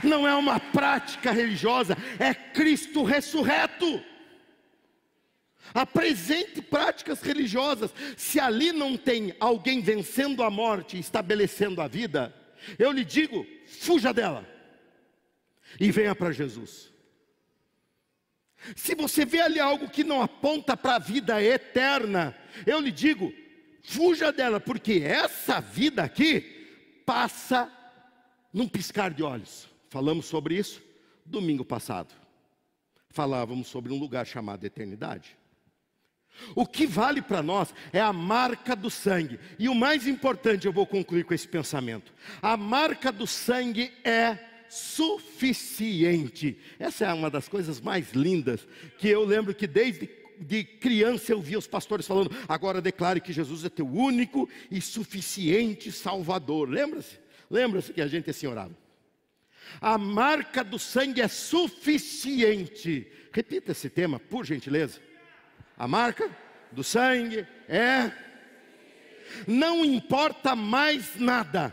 Não é uma prática religiosa, é Cristo ressurreto. Apresente práticas religiosas. Se ali não tem alguém vencendo a morte e estabelecendo a vida, eu lhe digo: fuja dela e venha para Jesus. Se você vê ali algo que não aponta para a vida eterna, eu lhe digo: fuja dela, porque essa vida aqui passa num piscar de olhos. Falamos sobre isso domingo passado. Falávamos sobre um lugar chamado eternidade. O que vale para nós é a marca do sangue. E o mais importante, eu vou concluir com esse pensamento: a marca do sangue é suficiente. Essa é uma das coisas mais lindas que eu lembro que desde de criança eu via os pastores falando: agora declare que Jesus é teu único e suficiente Salvador. Lembra-se? Lembra-se que a gente é assim orava. A marca do sangue é suficiente. Repita esse tema, por gentileza. A marca do sangue é. Não importa mais nada.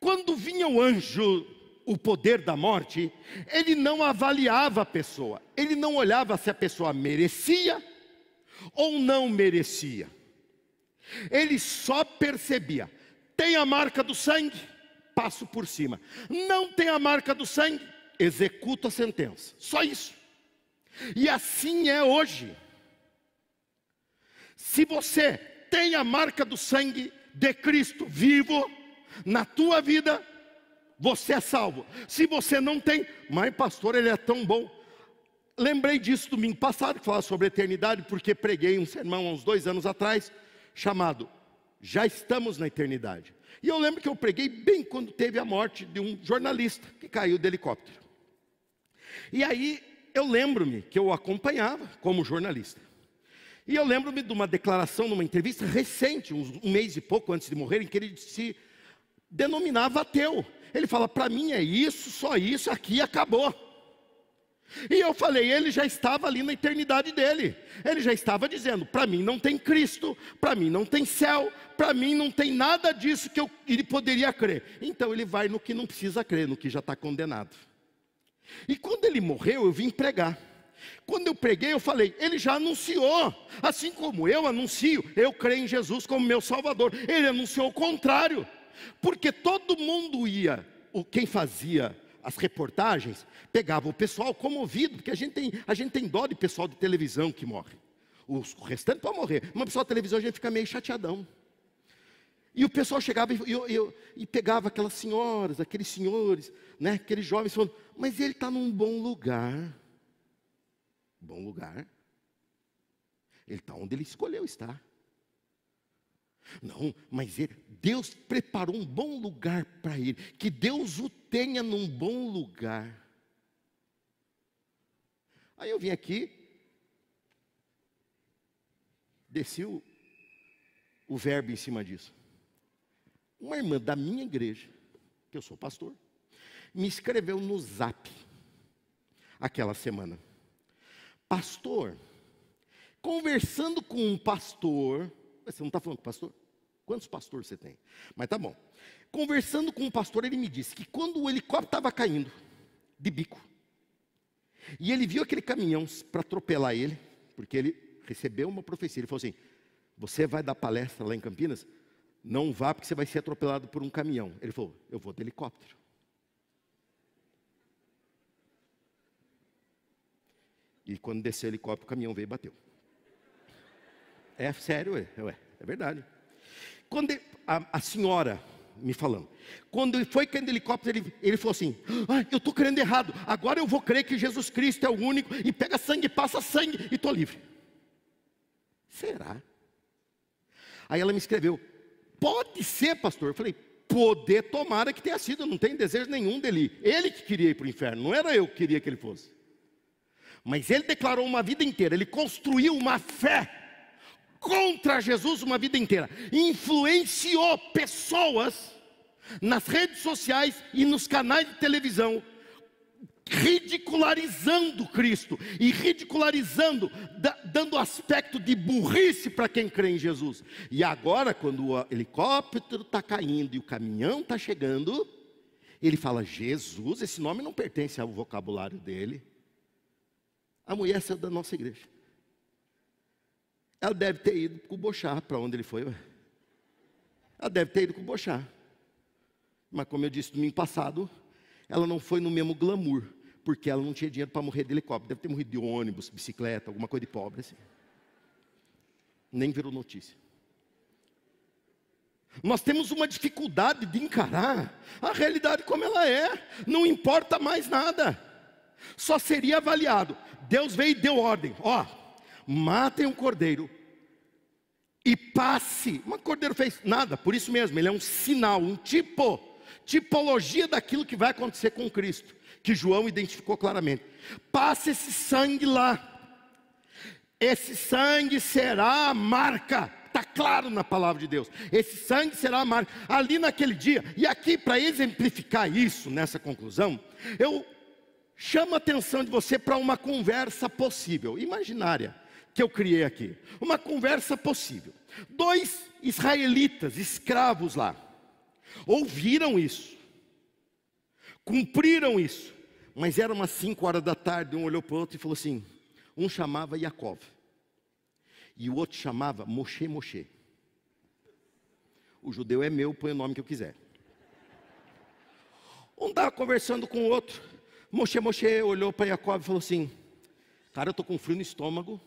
Quando vinha o anjo, o poder da morte, ele não avaliava a pessoa, ele não olhava se a pessoa merecia ou não merecia. Ele só percebia: tem a marca do sangue, passo por cima. Não tem a marca do sangue, executo a sentença. Só isso. E assim é hoje. Se você tem a marca do sangue de Cristo vivo na tua vida, você é salvo. Se você não tem, mas pastor, ele é tão bom. Lembrei disso domingo passado, que falava sobre eternidade, porque preguei um sermão há uns dois anos atrás, chamado Já Estamos na Eternidade. E eu lembro que eu preguei bem quando teve a morte de um jornalista que caiu de helicóptero. E aí eu lembro-me que eu acompanhava como jornalista. E eu lembro-me de uma declaração numa entrevista recente, um mês e pouco antes de morrer, em que ele se denominava ateu. Ele fala: para mim é isso, só isso, aqui acabou. E eu falei: ele já estava ali na eternidade dele. Ele já estava dizendo: para mim não tem Cristo, para mim não tem céu, para mim não tem nada disso que eu, ele poderia crer. Então ele vai no que não precisa crer, no que já está condenado. E quando ele morreu, eu vim pregar. Quando eu preguei, eu falei: Ele já anunciou, assim como eu anuncio, eu creio em Jesus como meu Salvador. Ele anunciou o contrário, porque todo mundo ia, o quem fazia as reportagens, pegava o pessoal comovido, porque a gente tem, a gente tem dó de pessoal de televisão que morre. O restante para morrer, mas pessoal de televisão a gente fica meio chateadão. E o pessoal chegava e, eu, eu, e, pegava aquelas senhoras, aqueles senhores, né, aqueles jovens, falando: Mas ele está num bom lugar bom lugar. Ele está onde ele escolheu estar. Não, mas ele, Deus preparou um bom lugar para ele. Que Deus o tenha num bom lugar. Aí eu vim aqui, desci o, o verbo em cima disso. Uma irmã da minha igreja, que eu sou pastor, me escreveu no zap aquela semana pastor. Conversando com um pastor, você não está falando com pastor? Quantos pastores você tem? Mas tá bom. Conversando com um pastor, ele me disse que quando o helicóptero estava caindo, de bico, e ele viu aquele caminhão para atropelar ele, porque ele recebeu uma profecia. Ele falou assim: Você vai dar palestra lá em Campinas? Não vá, porque você vai ser atropelado por um caminhão. Ele falou: Eu vou de helicóptero. E quando desceu o helicóptero, o caminhão veio e bateu. É sério, ué, ué é verdade. Quando ele, a, a, senhora me falando, quando foi caindo o helicóptero, ele, ele falou assim: ah, Eu estou crendo errado, agora eu vou crer que Jesus Cristo é o único, e pega sangue, passa sangue, e estou livre. Será? Aí ela me escreveu: Pode ser, pastor? Eu falei: Poder, tomara que tenha sido, não tem desejo nenhum dele. Ele que queria ir para o inferno, não era eu que queria que ele fosse. Mas ele declarou uma vida inteira, ele construiu uma fé contra Jesus uma vida inteira, influenciou pessoas nas redes sociais e nos canais de televisão, ridicularizando Cristo e ridicularizando, dando aspecto de burrice para quem crê em Jesus. E agora, quando o helicóptero está caindo e o caminhão está chegando, ele fala: Jesus, esse nome não pertence ao vocabulário dele. A mulher saiu da nossa igreja. Ela deve ter ido com o Bochá, para onde ele foi. Ué. Ela deve ter ido com o Bochá. Mas como eu disse domingo passado, ela não foi no mesmo glamour, porque ela não tinha dinheiro para morrer de helicóptero. Deve ter morrido de ônibus, bicicleta, alguma coisa de pobre. Assim. Nem virou notícia. Nós temos uma dificuldade de encarar a realidade como ela é, não importa mais nada só seria avaliado. Deus veio e deu ordem: ó, matem um cordeiro e passe. Mas o cordeiro fez nada, por isso mesmo, ele é um sinal, um tipo, tipologia daquilo que vai acontecer com Cristo, que João identificou claramente. Passe esse sangue lá. Esse sangue será a marca Está claro na palavra de Deus. Esse sangue será amargo. Ali naquele dia, e aqui para exemplificar isso nessa conclusão, eu chama a atenção de você para uma conversa possível, imaginária, que eu criei aqui. Uma conversa possível. Dois israelitas, escravos lá, ouviram isso, cumpriram isso, mas era umas cinco horas da tarde, um olhou para o outro e falou assim: um chamava Yaakov, e o outro chamava Moshe Moshe. O judeu é meu, põe o nome que eu quiser. Um estava conversando com o outro, Moshe Moshe olhou para Jacob e falou assim: Cara, eu estou com frio no estômago.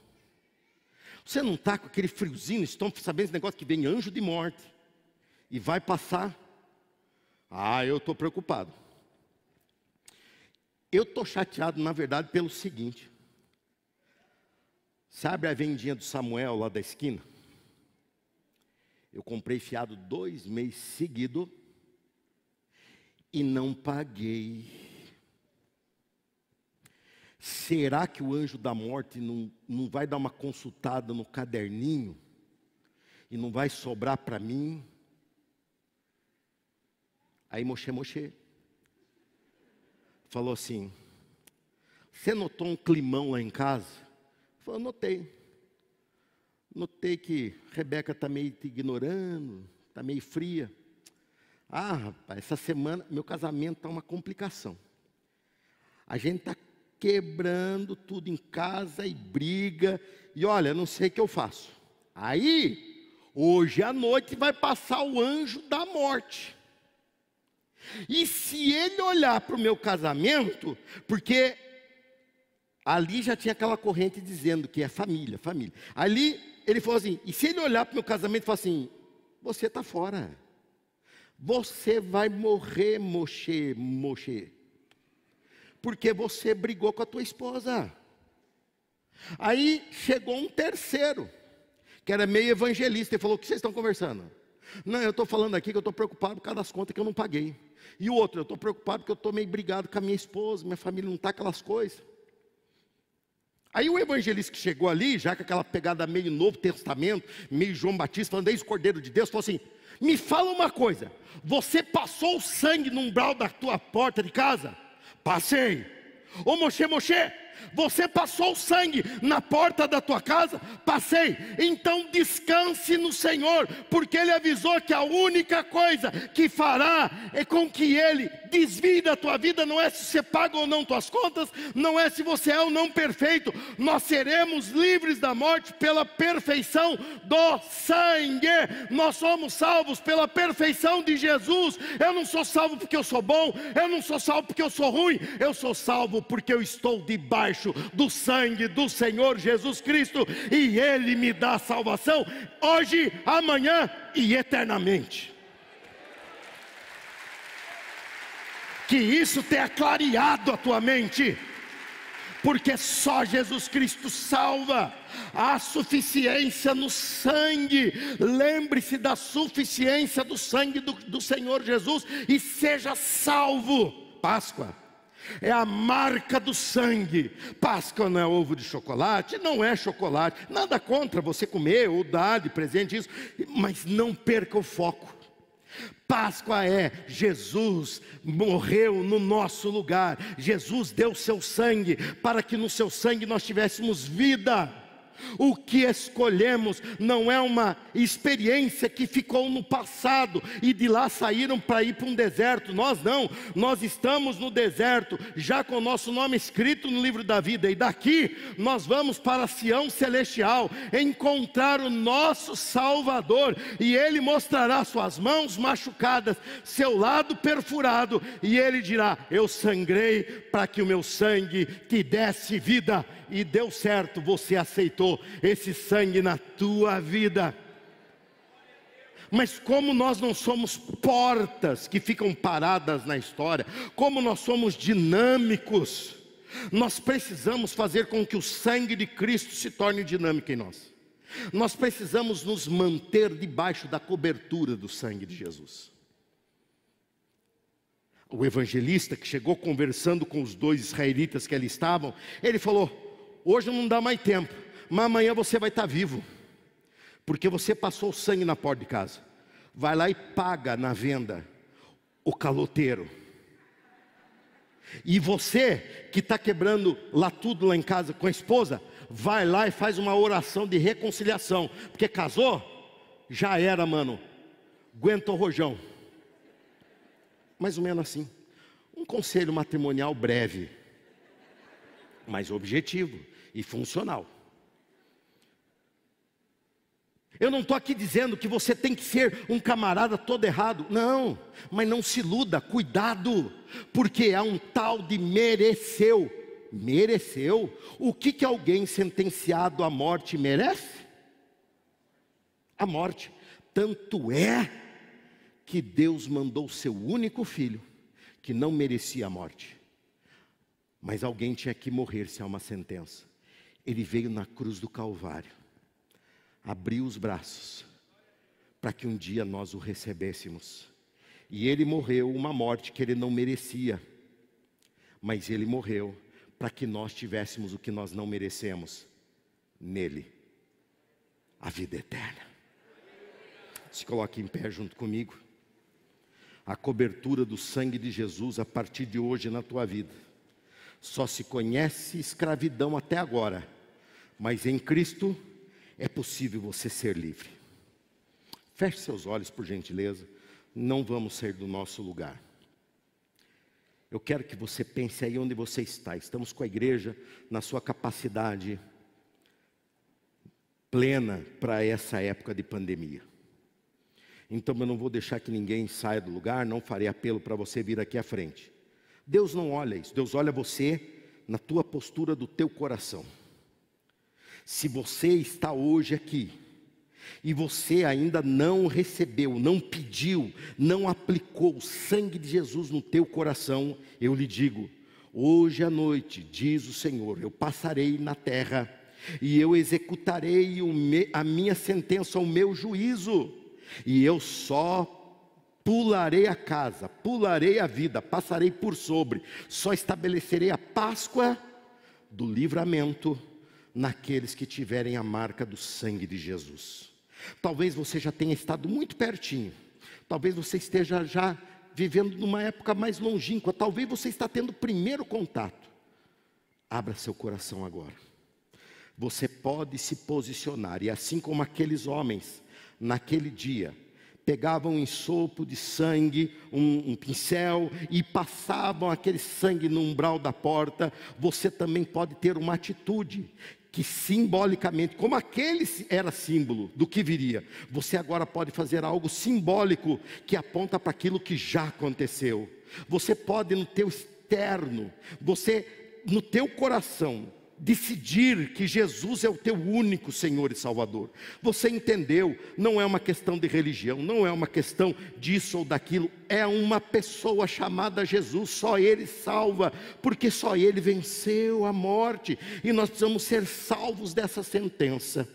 Você não está com aquele friozinho no estômago, sabendo esse negócio que vem anjo de morte e vai passar? Ah, eu estou preocupado. Eu estou chateado, na verdade, pelo seguinte: sabe a vendinha do Samuel lá da esquina? Eu comprei fiado dois meses seguido e não paguei. Será que o anjo da morte não, não vai dar uma consultada no caderninho? E não vai sobrar para mim? Aí Moshe Moshe falou assim: Você notou um climão lá em casa? Falou, notei. Notei que Rebeca está meio te ignorando, está meio fria. Ah, rapaz, essa semana meu casamento está uma complicação. A gente está quebrando tudo em casa e briga. E olha, não sei o que eu faço. Aí, hoje à noite vai passar o anjo da morte. E se ele olhar para o meu casamento, porque ali já tinha aquela corrente dizendo que é família, família. Ali ele falou assim: e se ele olhar para o meu casamento e falar assim: você está fora, você vai morrer, moche, moche porque você brigou com a tua esposa. Aí chegou um terceiro, que era meio evangelista, e falou: O que vocês estão conversando? Não, eu estou falando aqui que eu estou preocupado por causa das contas que eu não paguei. E o outro, eu estou preocupado porque eu estou meio brigado com a minha esposa, minha família não está aquelas coisas. Aí o evangelista que chegou ali, já com aquela pegada meio Novo Testamento, meio João Batista, falando, eis Cordeiro de Deus, falou assim: me fala uma coisa, você passou o sangue no umbral da tua porta de casa? passei. Ô Moshe, Moshe, você passou o sangue na porta da tua casa? Passei. Então descanse no Senhor, porque Ele avisou que a única coisa que fará é com que Ele desvie da tua vida, não é se você paga ou não tuas contas, não é se você é ou não perfeito. Nós seremos livres da morte pela perfeição do sangue. Nós somos salvos pela perfeição de Jesus. Eu não sou salvo porque eu sou bom, eu não sou salvo porque eu sou ruim, eu sou salvo porque eu estou debaixo debaixo do sangue do Senhor Jesus Cristo e Ele me dá salvação hoje, amanhã e eternamente. Que isso tenha clareado a tua mente porque só Jesus Cristo salva. Há suficiência no sangue. Lembre-se da suficiência do sangue do, do Senhor Jesus e seja salvo. Páscoa é a marca do sangue. Páscoa não é ovo de chocolate, não é chocolate, nada contra você comer ou dar de presente isso, mas não perca o foco. Páscoa é Jesus morreu no nosso lugar, Jesus deu seu sangue para que no seu sangue nós tivéssemos vida. O que escolhemos não é uma experiência que ficou no passado e de lá saíram para ir para um deserto. Nós não, nós estamos no deserto, já com o nosso nome escrito no livro da vida, e daqui nós vamos para Sião Celestial encontrar o nosso Salvador, e Ele mostrará suas mãos machucadas, seu lado perfurado, e Ele dirá: Eu sangrei para que o meu sangue te desse vida e deu certo, você aceitou esse sangue na tua vida. Mas como nós não somos portas que ficam paradas na história, como nós somos dinâmicos, nós precisamos fazer com que o sangue de Cristo se torne dinâmico em nós. Nós precisamos nos manter debaixo da cobertura do sangue de Jesus. O evangelista que chegou conversando com os dois israelitas que ali estavam, ele falou: Hoje não dá mais tempo, mas amanhã você vai estar vivo, porque você passou o sangue na porta de casa. Vai lá e paga na venda o caloteiro. E você que está quebrando lá tudo lá em casa com a esposa, vai lá e faz uma oração de reconciliação, porque casou, já era, mano. Aguenta o rojão. Mais ou menos assim. Um conselho matrimonial breve, mas objetivo e funcional. Eu não estou aqui dizendo que você tem que ser um camarada todo errado, não, mas não se iluda, cuidado, porque há um tal de mereceu. Mereceu? O que, que alguém sentenciado à morte merece? A morte. Tanto é que Deus mandou seu único filho, que não merecia a morte, mas alguém tinha que morrer se há uma sentença ele veio na cruz do Calvário, abriu os braços, para que um dia nós o recebêssemos. E ele morreu uma morte que ele não merecia, mas ele morreu para que nós tivéssemos o que nós não merecemos nele a vida eterna. Se coloque em pé junto comigo. A cobertura do sangue de Jesus a partir de hoje na tua vida. Só se conhece escravidão até agora mas em Cristo é possível você ser livre. Feche seus olhos, por gentileza. Não vamos sair do nosso lugar. Eu quero que você pense aí onde você está. Estamos com a igreja na sua capacidade plena para essa época de pandemia. Então eu não vou deixar que ninguém saia do lugar, não farei apelo para você vir aqui à frente. Deus não olha isso, Deus olha você na tua postura do teu coração. Se você está hoje aqui e você ainda não recebeu, não pediu, não aplicou o sangue de Jesus no teu coração, eu lhe digo, hoje à noite, diz o Senhor, eu passarei na terra e eu executarei me, a minha sentença, o meu juízo, e eu só pularei a casa, pularei a vida, passarei por sobre, só estabelecerei a Páscoa do livramento naqueles que tiverem a marca do sangue de Jesus. Talvez você já tenha estado muito pertinho, talvez você esteja já vivendo numa época mais longínqua, talvez você está tendo o primeiro contato. Abra seu coração agora. Você pode se posicionar, e assim como aqueles homens, naquele dia, pegavam um ensopo de sangue, um, um, pincel e passavam aquele sangue no umbral da porta, você também pode ter uma atitude que simbolicamente, como aquele era símbolo do que viria, você agora pode fazer algo simbólico que aponta para aquilo que já aconteceu. Você pode no teu externo, você no teu coração decidir que Jesus é o teu único Senhor e Salvador. Você entendeu? Não é uma questão de religião, não é uma questão disso ou daquilo, é uma pessoa chamada Jesus, só ele salva, porque só ele venceu a morte e nós precisamos ser salvos dessa sentença.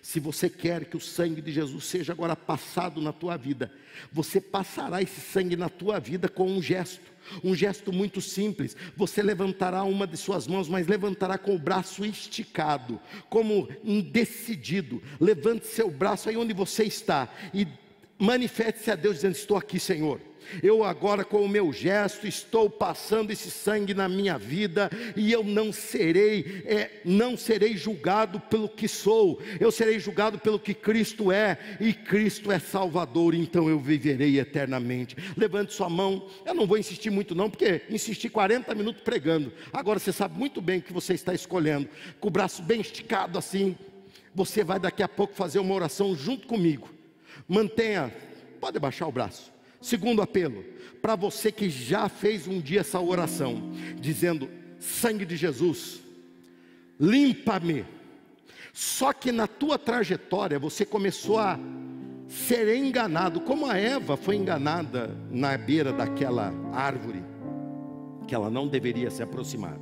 Se você quer que o sangue de Jesus seja agora passado na tua vida, você passará esse sangue na tua vida com um gesto um gesto muito simples. Você levantará uma de suas mãos, mas levantará com o braço esticado, como indecidido. Levante seu braço aí onde você está e manifeste-se a Deus dizendo: Estou aqui, Senhor. Eu agora, com o meu gesto, estou passando esse sangue na minha vida e eu não serei, é, não serei julgado pelo que sou, eu serei julgado pelo que Cristo é, e Cristo é Salvador, então eu viverei eternamente. Levante sua mão, eu não vou insistir muito, não, porque insisti 40 minutos pregando. Agora você sabe muito bem o que você está escolhendo, com o braço bem esticado assim. Você vai daqui a pouco fazer uma oração junto comigo. Mantenha, pode baixar o braço Segundo apelo, para você que já fez um dia essa oração, dizendo: Sangue de Jesus, limpa-me. Só que na tua trajetória você começou a ser enganado, como a Eva foi enganada na beira daquela árvore, que ela não deveria se aproximar.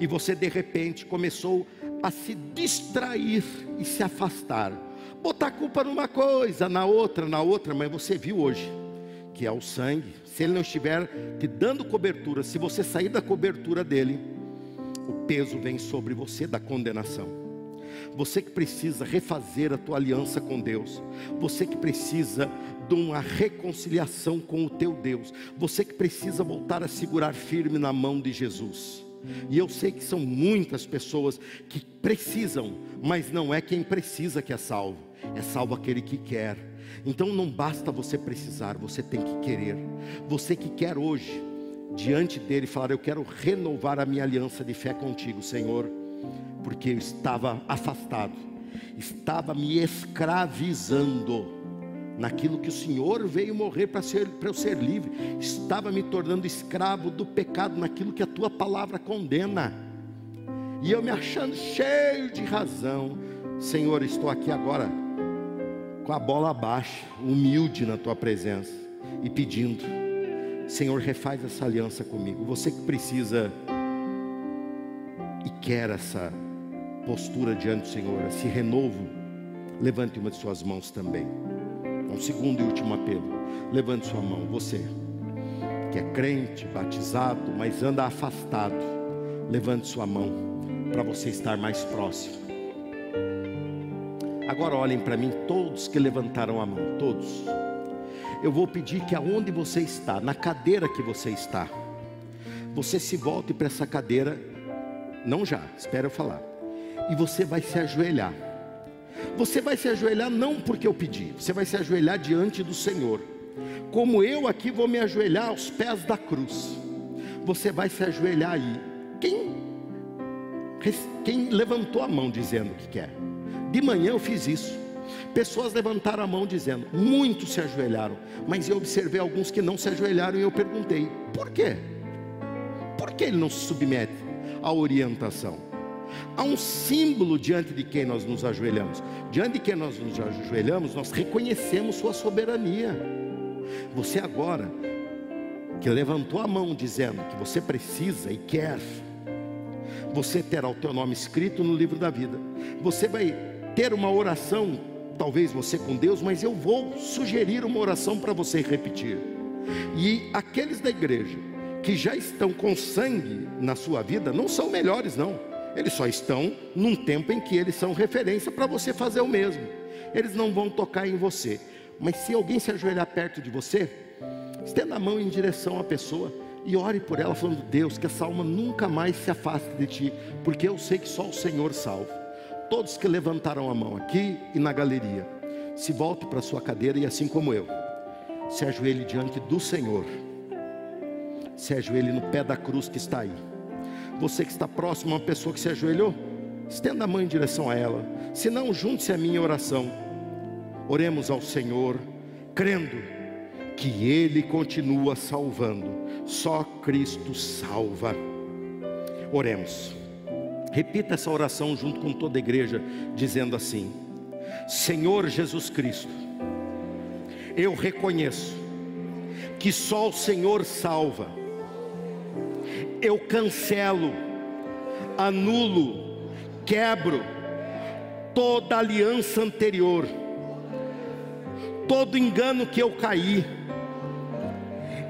E você de repente começou a se distrair e se afastar botar a culpa numa coisa, na outra, na outra, mas você viu hoje que é o sangue. Se ele não estiver te dando cobertura, se você sair da cobertura dele, o peso vem sobre você da condenação. Você que precisa refazer a tua aliança com Deus, você que precisa de uma reconciliação com o teu Deus, você que precisa voltar a segurar firme na mão de Jesus. E eu sei que são muitas pessoas que precisam, mas não é quem precisa que é salvo é salvo aquele que quer. Então não basta você precisar, você tem que querer. Você que quer hoje, diante dele, falar: Eu quero renovar a minha aliança de fé contigo, Senhor, porque eu estava afastado, estava me escravizando naquilo que o Senhor veio morrer para eu ser livre, estava me tornando escravo do pecado, naquilo que a tua palavra condena, e eu me achando cheio de razão, Senhor, estou aqui agora com a bola abaixo, humilde na tua presença e pedindo: Senhor, refaz essa aliança comigo. Você que precisa e quer essa postura diante do Senhor, esse renovo, levante uma de suas mãos também. Um segundo e último apelo. Levante sua mão, você que é crente, batizado, mas anda afastado. Levante sua mão para você estar mais próximo. Agora olhem para mim, todos que levantaram a mão, todos. Eu vou pedir que aonde você está, na cadeira que você está, você se volte para essa cadeira, não já, espera eu falar, e você vai se ajoelhar. Você vai se ajoelhar não porque eu pedi, você vai se ajoelhar diante do Senhor, como eu aqui vou me ajoelhar aos pés da cruz. Você vai se ajoelhar aí. Quem, quem levantou a mão dizendo que quer? De manhã eu fiz isso. Pessoas levantaram a mão dizendo, muitos se ajoelharam, mas eu observei alguns que não se ajoelharam e eu perguntei, por quê? Por que ele não se submete à orientação? Há um símbolo diante de quem nós nos ajoelhamos. Diante de quem nós nos ajoelhamos, nós reconhecemos Sua soberania. Você agora, que levantou a mão dizendo que você precisa e quer, você terá o teu nome escrito no livro da vida. Você vai ter uma oração, talvez você com Deus, mas eu vou sugerir uma oração para você repetir. E aqueles da igreja que já estão com sangue na sua vida não são melhores, não. Eles só estão num tempo em que eles são referência para você fazer o mesmo. Eles não vão tocar em você. Mas se alguém se ajoelhar perto de você, estenda a mão em direção à pessoa e ore por ela, falando: Deus, que essa alma nunca mais se afaste de ti, porque eu sei que só o Senhor salva todos que levantaram a mão aqui e na galeria, se volte para sua cadeira e assim como eu, se ajoelhe diante do Senhor, se ajoelhe no pé da cruz que está aí. Você que está próximo a uma pessoa que se ajoelhou, estenda a mão em direção a ela. Se não, junte-se à minha oração. Oremos ao Senhor, crendo que Ele continua salvando. Só Cristo salva. Oremos. Repita essa oração junto com toda a igreja, dizendo assim: Senhor Jesus Cristo, eu reconheço que só o Senhor salva. Eu cancelo, anulo, quebro toda aliança anterior, todo engano que eu caí.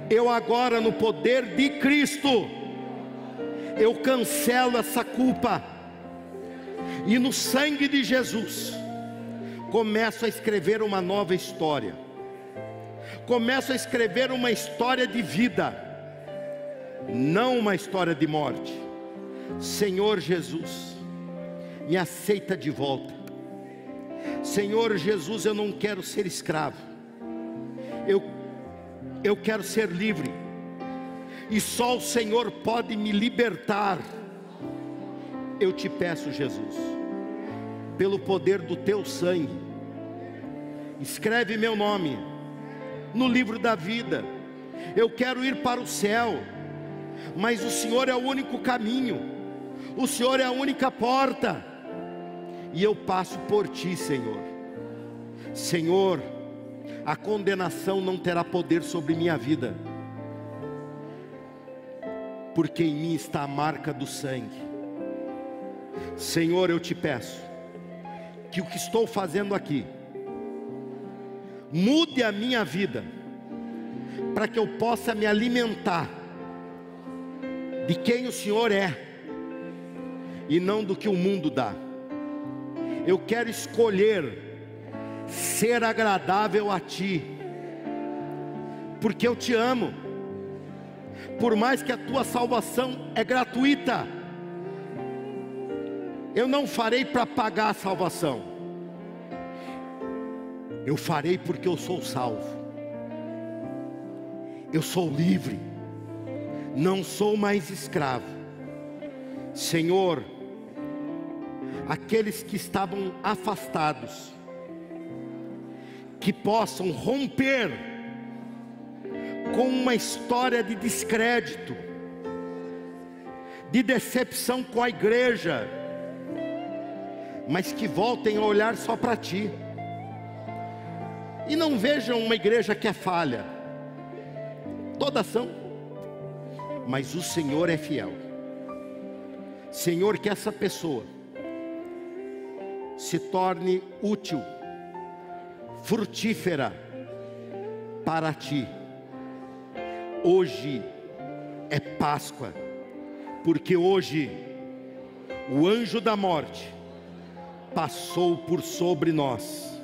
Eu agora, no poder de Cristo, eu cancelo essa culpa. E no sangue de Jesus, começo a escrever uma nova história. Começo a escrever uma história de vida, não uma história de morte. Senhor Jesus, me aceita de volta. Senhor Jesus, eu não quero ser escravo. Eu eu quero ser livre e só o Senhor pode me libertar. Eu te peço, Jesus, pelo poder do teu sangue, escreve meu nome no livro da vida. Eu quero ir para o céu, mas o Senhor é o único caminho, o Senhor é a única porta, e eu passo por ti, Senhor. Senhor, a condenação não terá poder sobre minha vida porque em mim está a marca do sangue. Senhor, eu te peço que o que estou fazendo aqui mude a minha vida, para que eu possa me alimentar de quem o Senhor é e não do que o mundo dá. Eu quero escolher ser agradável a Ti, porque eu te amo por mais que a tua salvação é gratuita, eu não farei para pagar a salvação, eu farei porque eu sou salvo, eu sou livre, não sou mais escravo. Senhor, aqueles que estavam afastados, que possam romper com uma história de descrédito, de decepção com a igreja, mas que voltem a olhar só para ti. E não vejam uma igreja que é falha, todas são, mas o Senhor é fiel. Senhor, que essa pessoa se torne útil, frutífera para ti Hoje é Páscoa, porque hoje o anjo da morte passou por sobre nós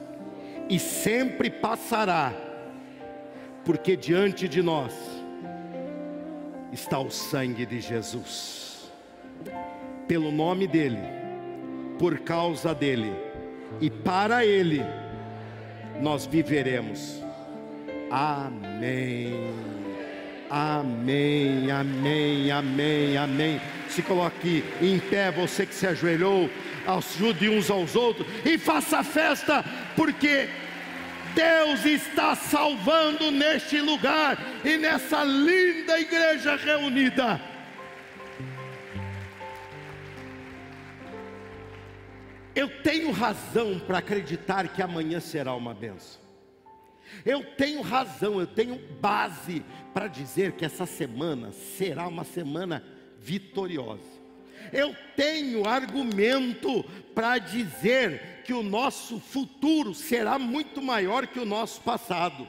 e sempre passará, porque diante de nós está o sangue de Jesus. Pelo nome dele, por causa dele e para ele, nós viveremos. Amém. Amém, amém, amém, amém. Se coloque em pé, você que se ajoelhou, ajude uns aos outros e faça festa, porque Deus está salvando neste lugar e nessa linda igreja reunida. Eu tenho razão para acreditar que amanhã será uma benção. Eu tenho razão, eu tenho base para dizer que essa semana será uma semana vitoriosa. Eu tenho argumento para dizer que o nosso futuro será muito maior que o nosso passado.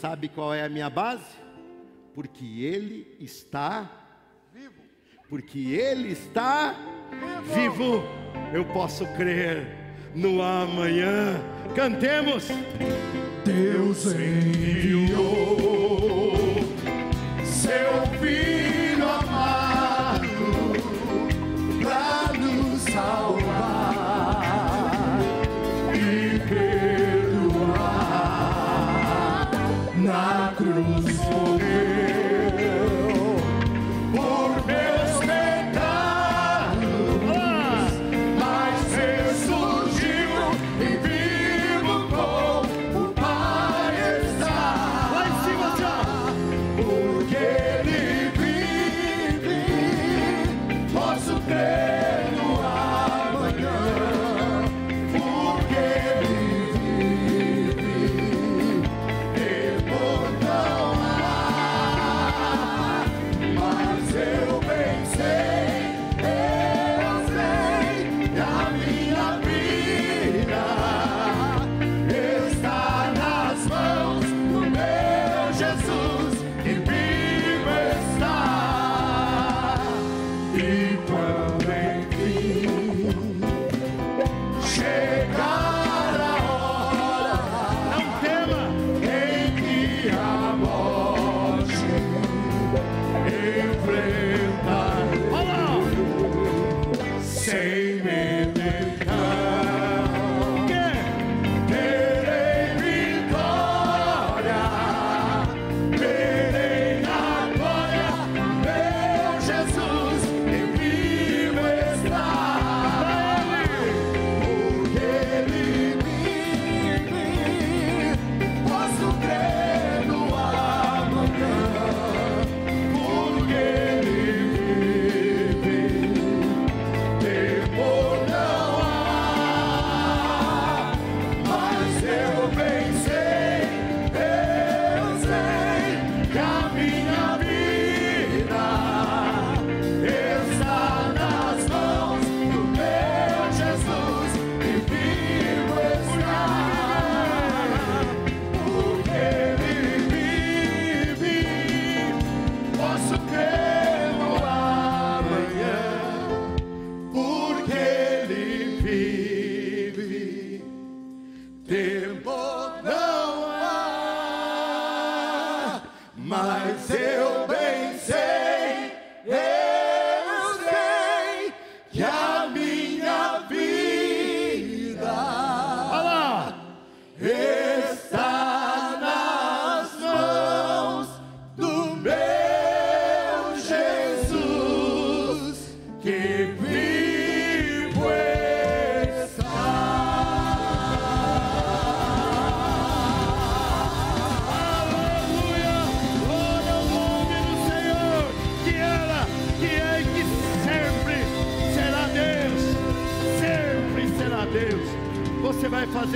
Sabe qual é a minha base? Porque Ele está vivo. Porque Ele está vivo. vivo. Eu posso crer no amanhã. Cantemos. Deus enviou seu filho amado para nos salvar.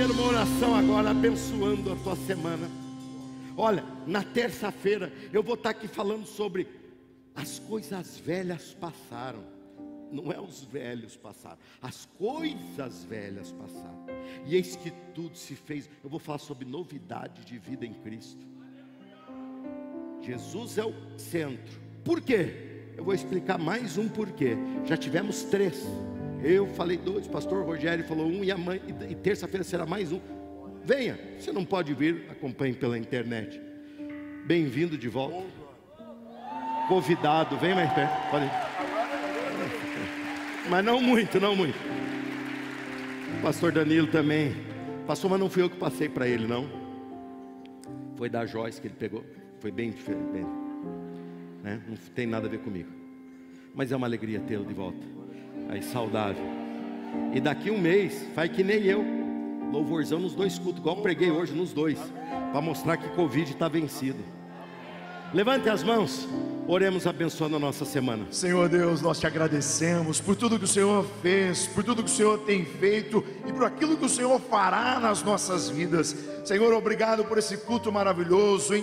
fazer uma oração agora abençoando a tua semana. Olha, na terça-feira eu vou estar aqui falando sobre as coisas velhas passaram. Não é os velhos passaram, as coisas velhas passaram. E eis que tudo se fez. Eu vou falar sobre novidade de vida em Cristo. Jesus é o centro. Por quê? Eu vou explicar mais um porquê. Já tivemos três. Eu falei dois, pastor Rogério falou um, e, e terça-feira será mais um. Venha, você não pode vir, acompanhe pela internet. Bem-vindo de volta. Convidado, vem mais perto. Pode. Mas não muito, não muito. O pastor Danilo também. Passou, mas não fui eu que passei para ele, não. Foi da Joyce que ele pegou. Foi bem diferente. Bem, né? Não tem nada a ver comigo. Mas é uma alegria tê-lo de volta aí saudável. E daqui um mês, faz que nem eu, louvorzão nos dois cultos, igual preguei hoje nos dois, para mostrar que Covid está vencido. Levante as mãos, oremos abençoando a nossa semana. Senhor Deus, nós te agradecemos por tudo que o Senhor fez, por tudo que o Senhor tem feito e por aquilo que o Senhor fará nas nossas vidas. Senhor, obrigado por esse culto maravilhoso,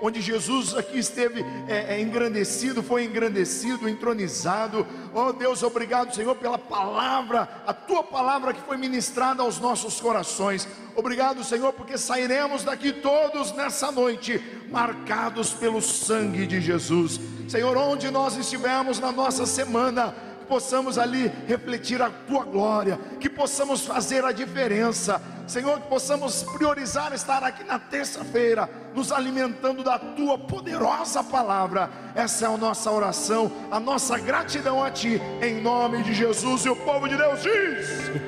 onde Jesus aqui esteve é, é, engrandecido, foi engrandecido, entronizado. Oh Deus, obrigado, Senhor, pela palavra, a tua palavra que foi ministrada aos nossos corações. Obrigado, Senhor, porque sairemos daqui todos nessa noite marcados pelo sangue de Jesus. Senhor, onde nós estivermos na nossa semana, possamos ali refletir a tua glória, que possamos fazer a diferença, Senhor, que possamos priorizar estar aqui na terça-feira, nos alimentando da tua poderosa palavra. Essa é a nossa oração, a nossa gratidão a ti, em nome de Jesus e o povo de Deus diz.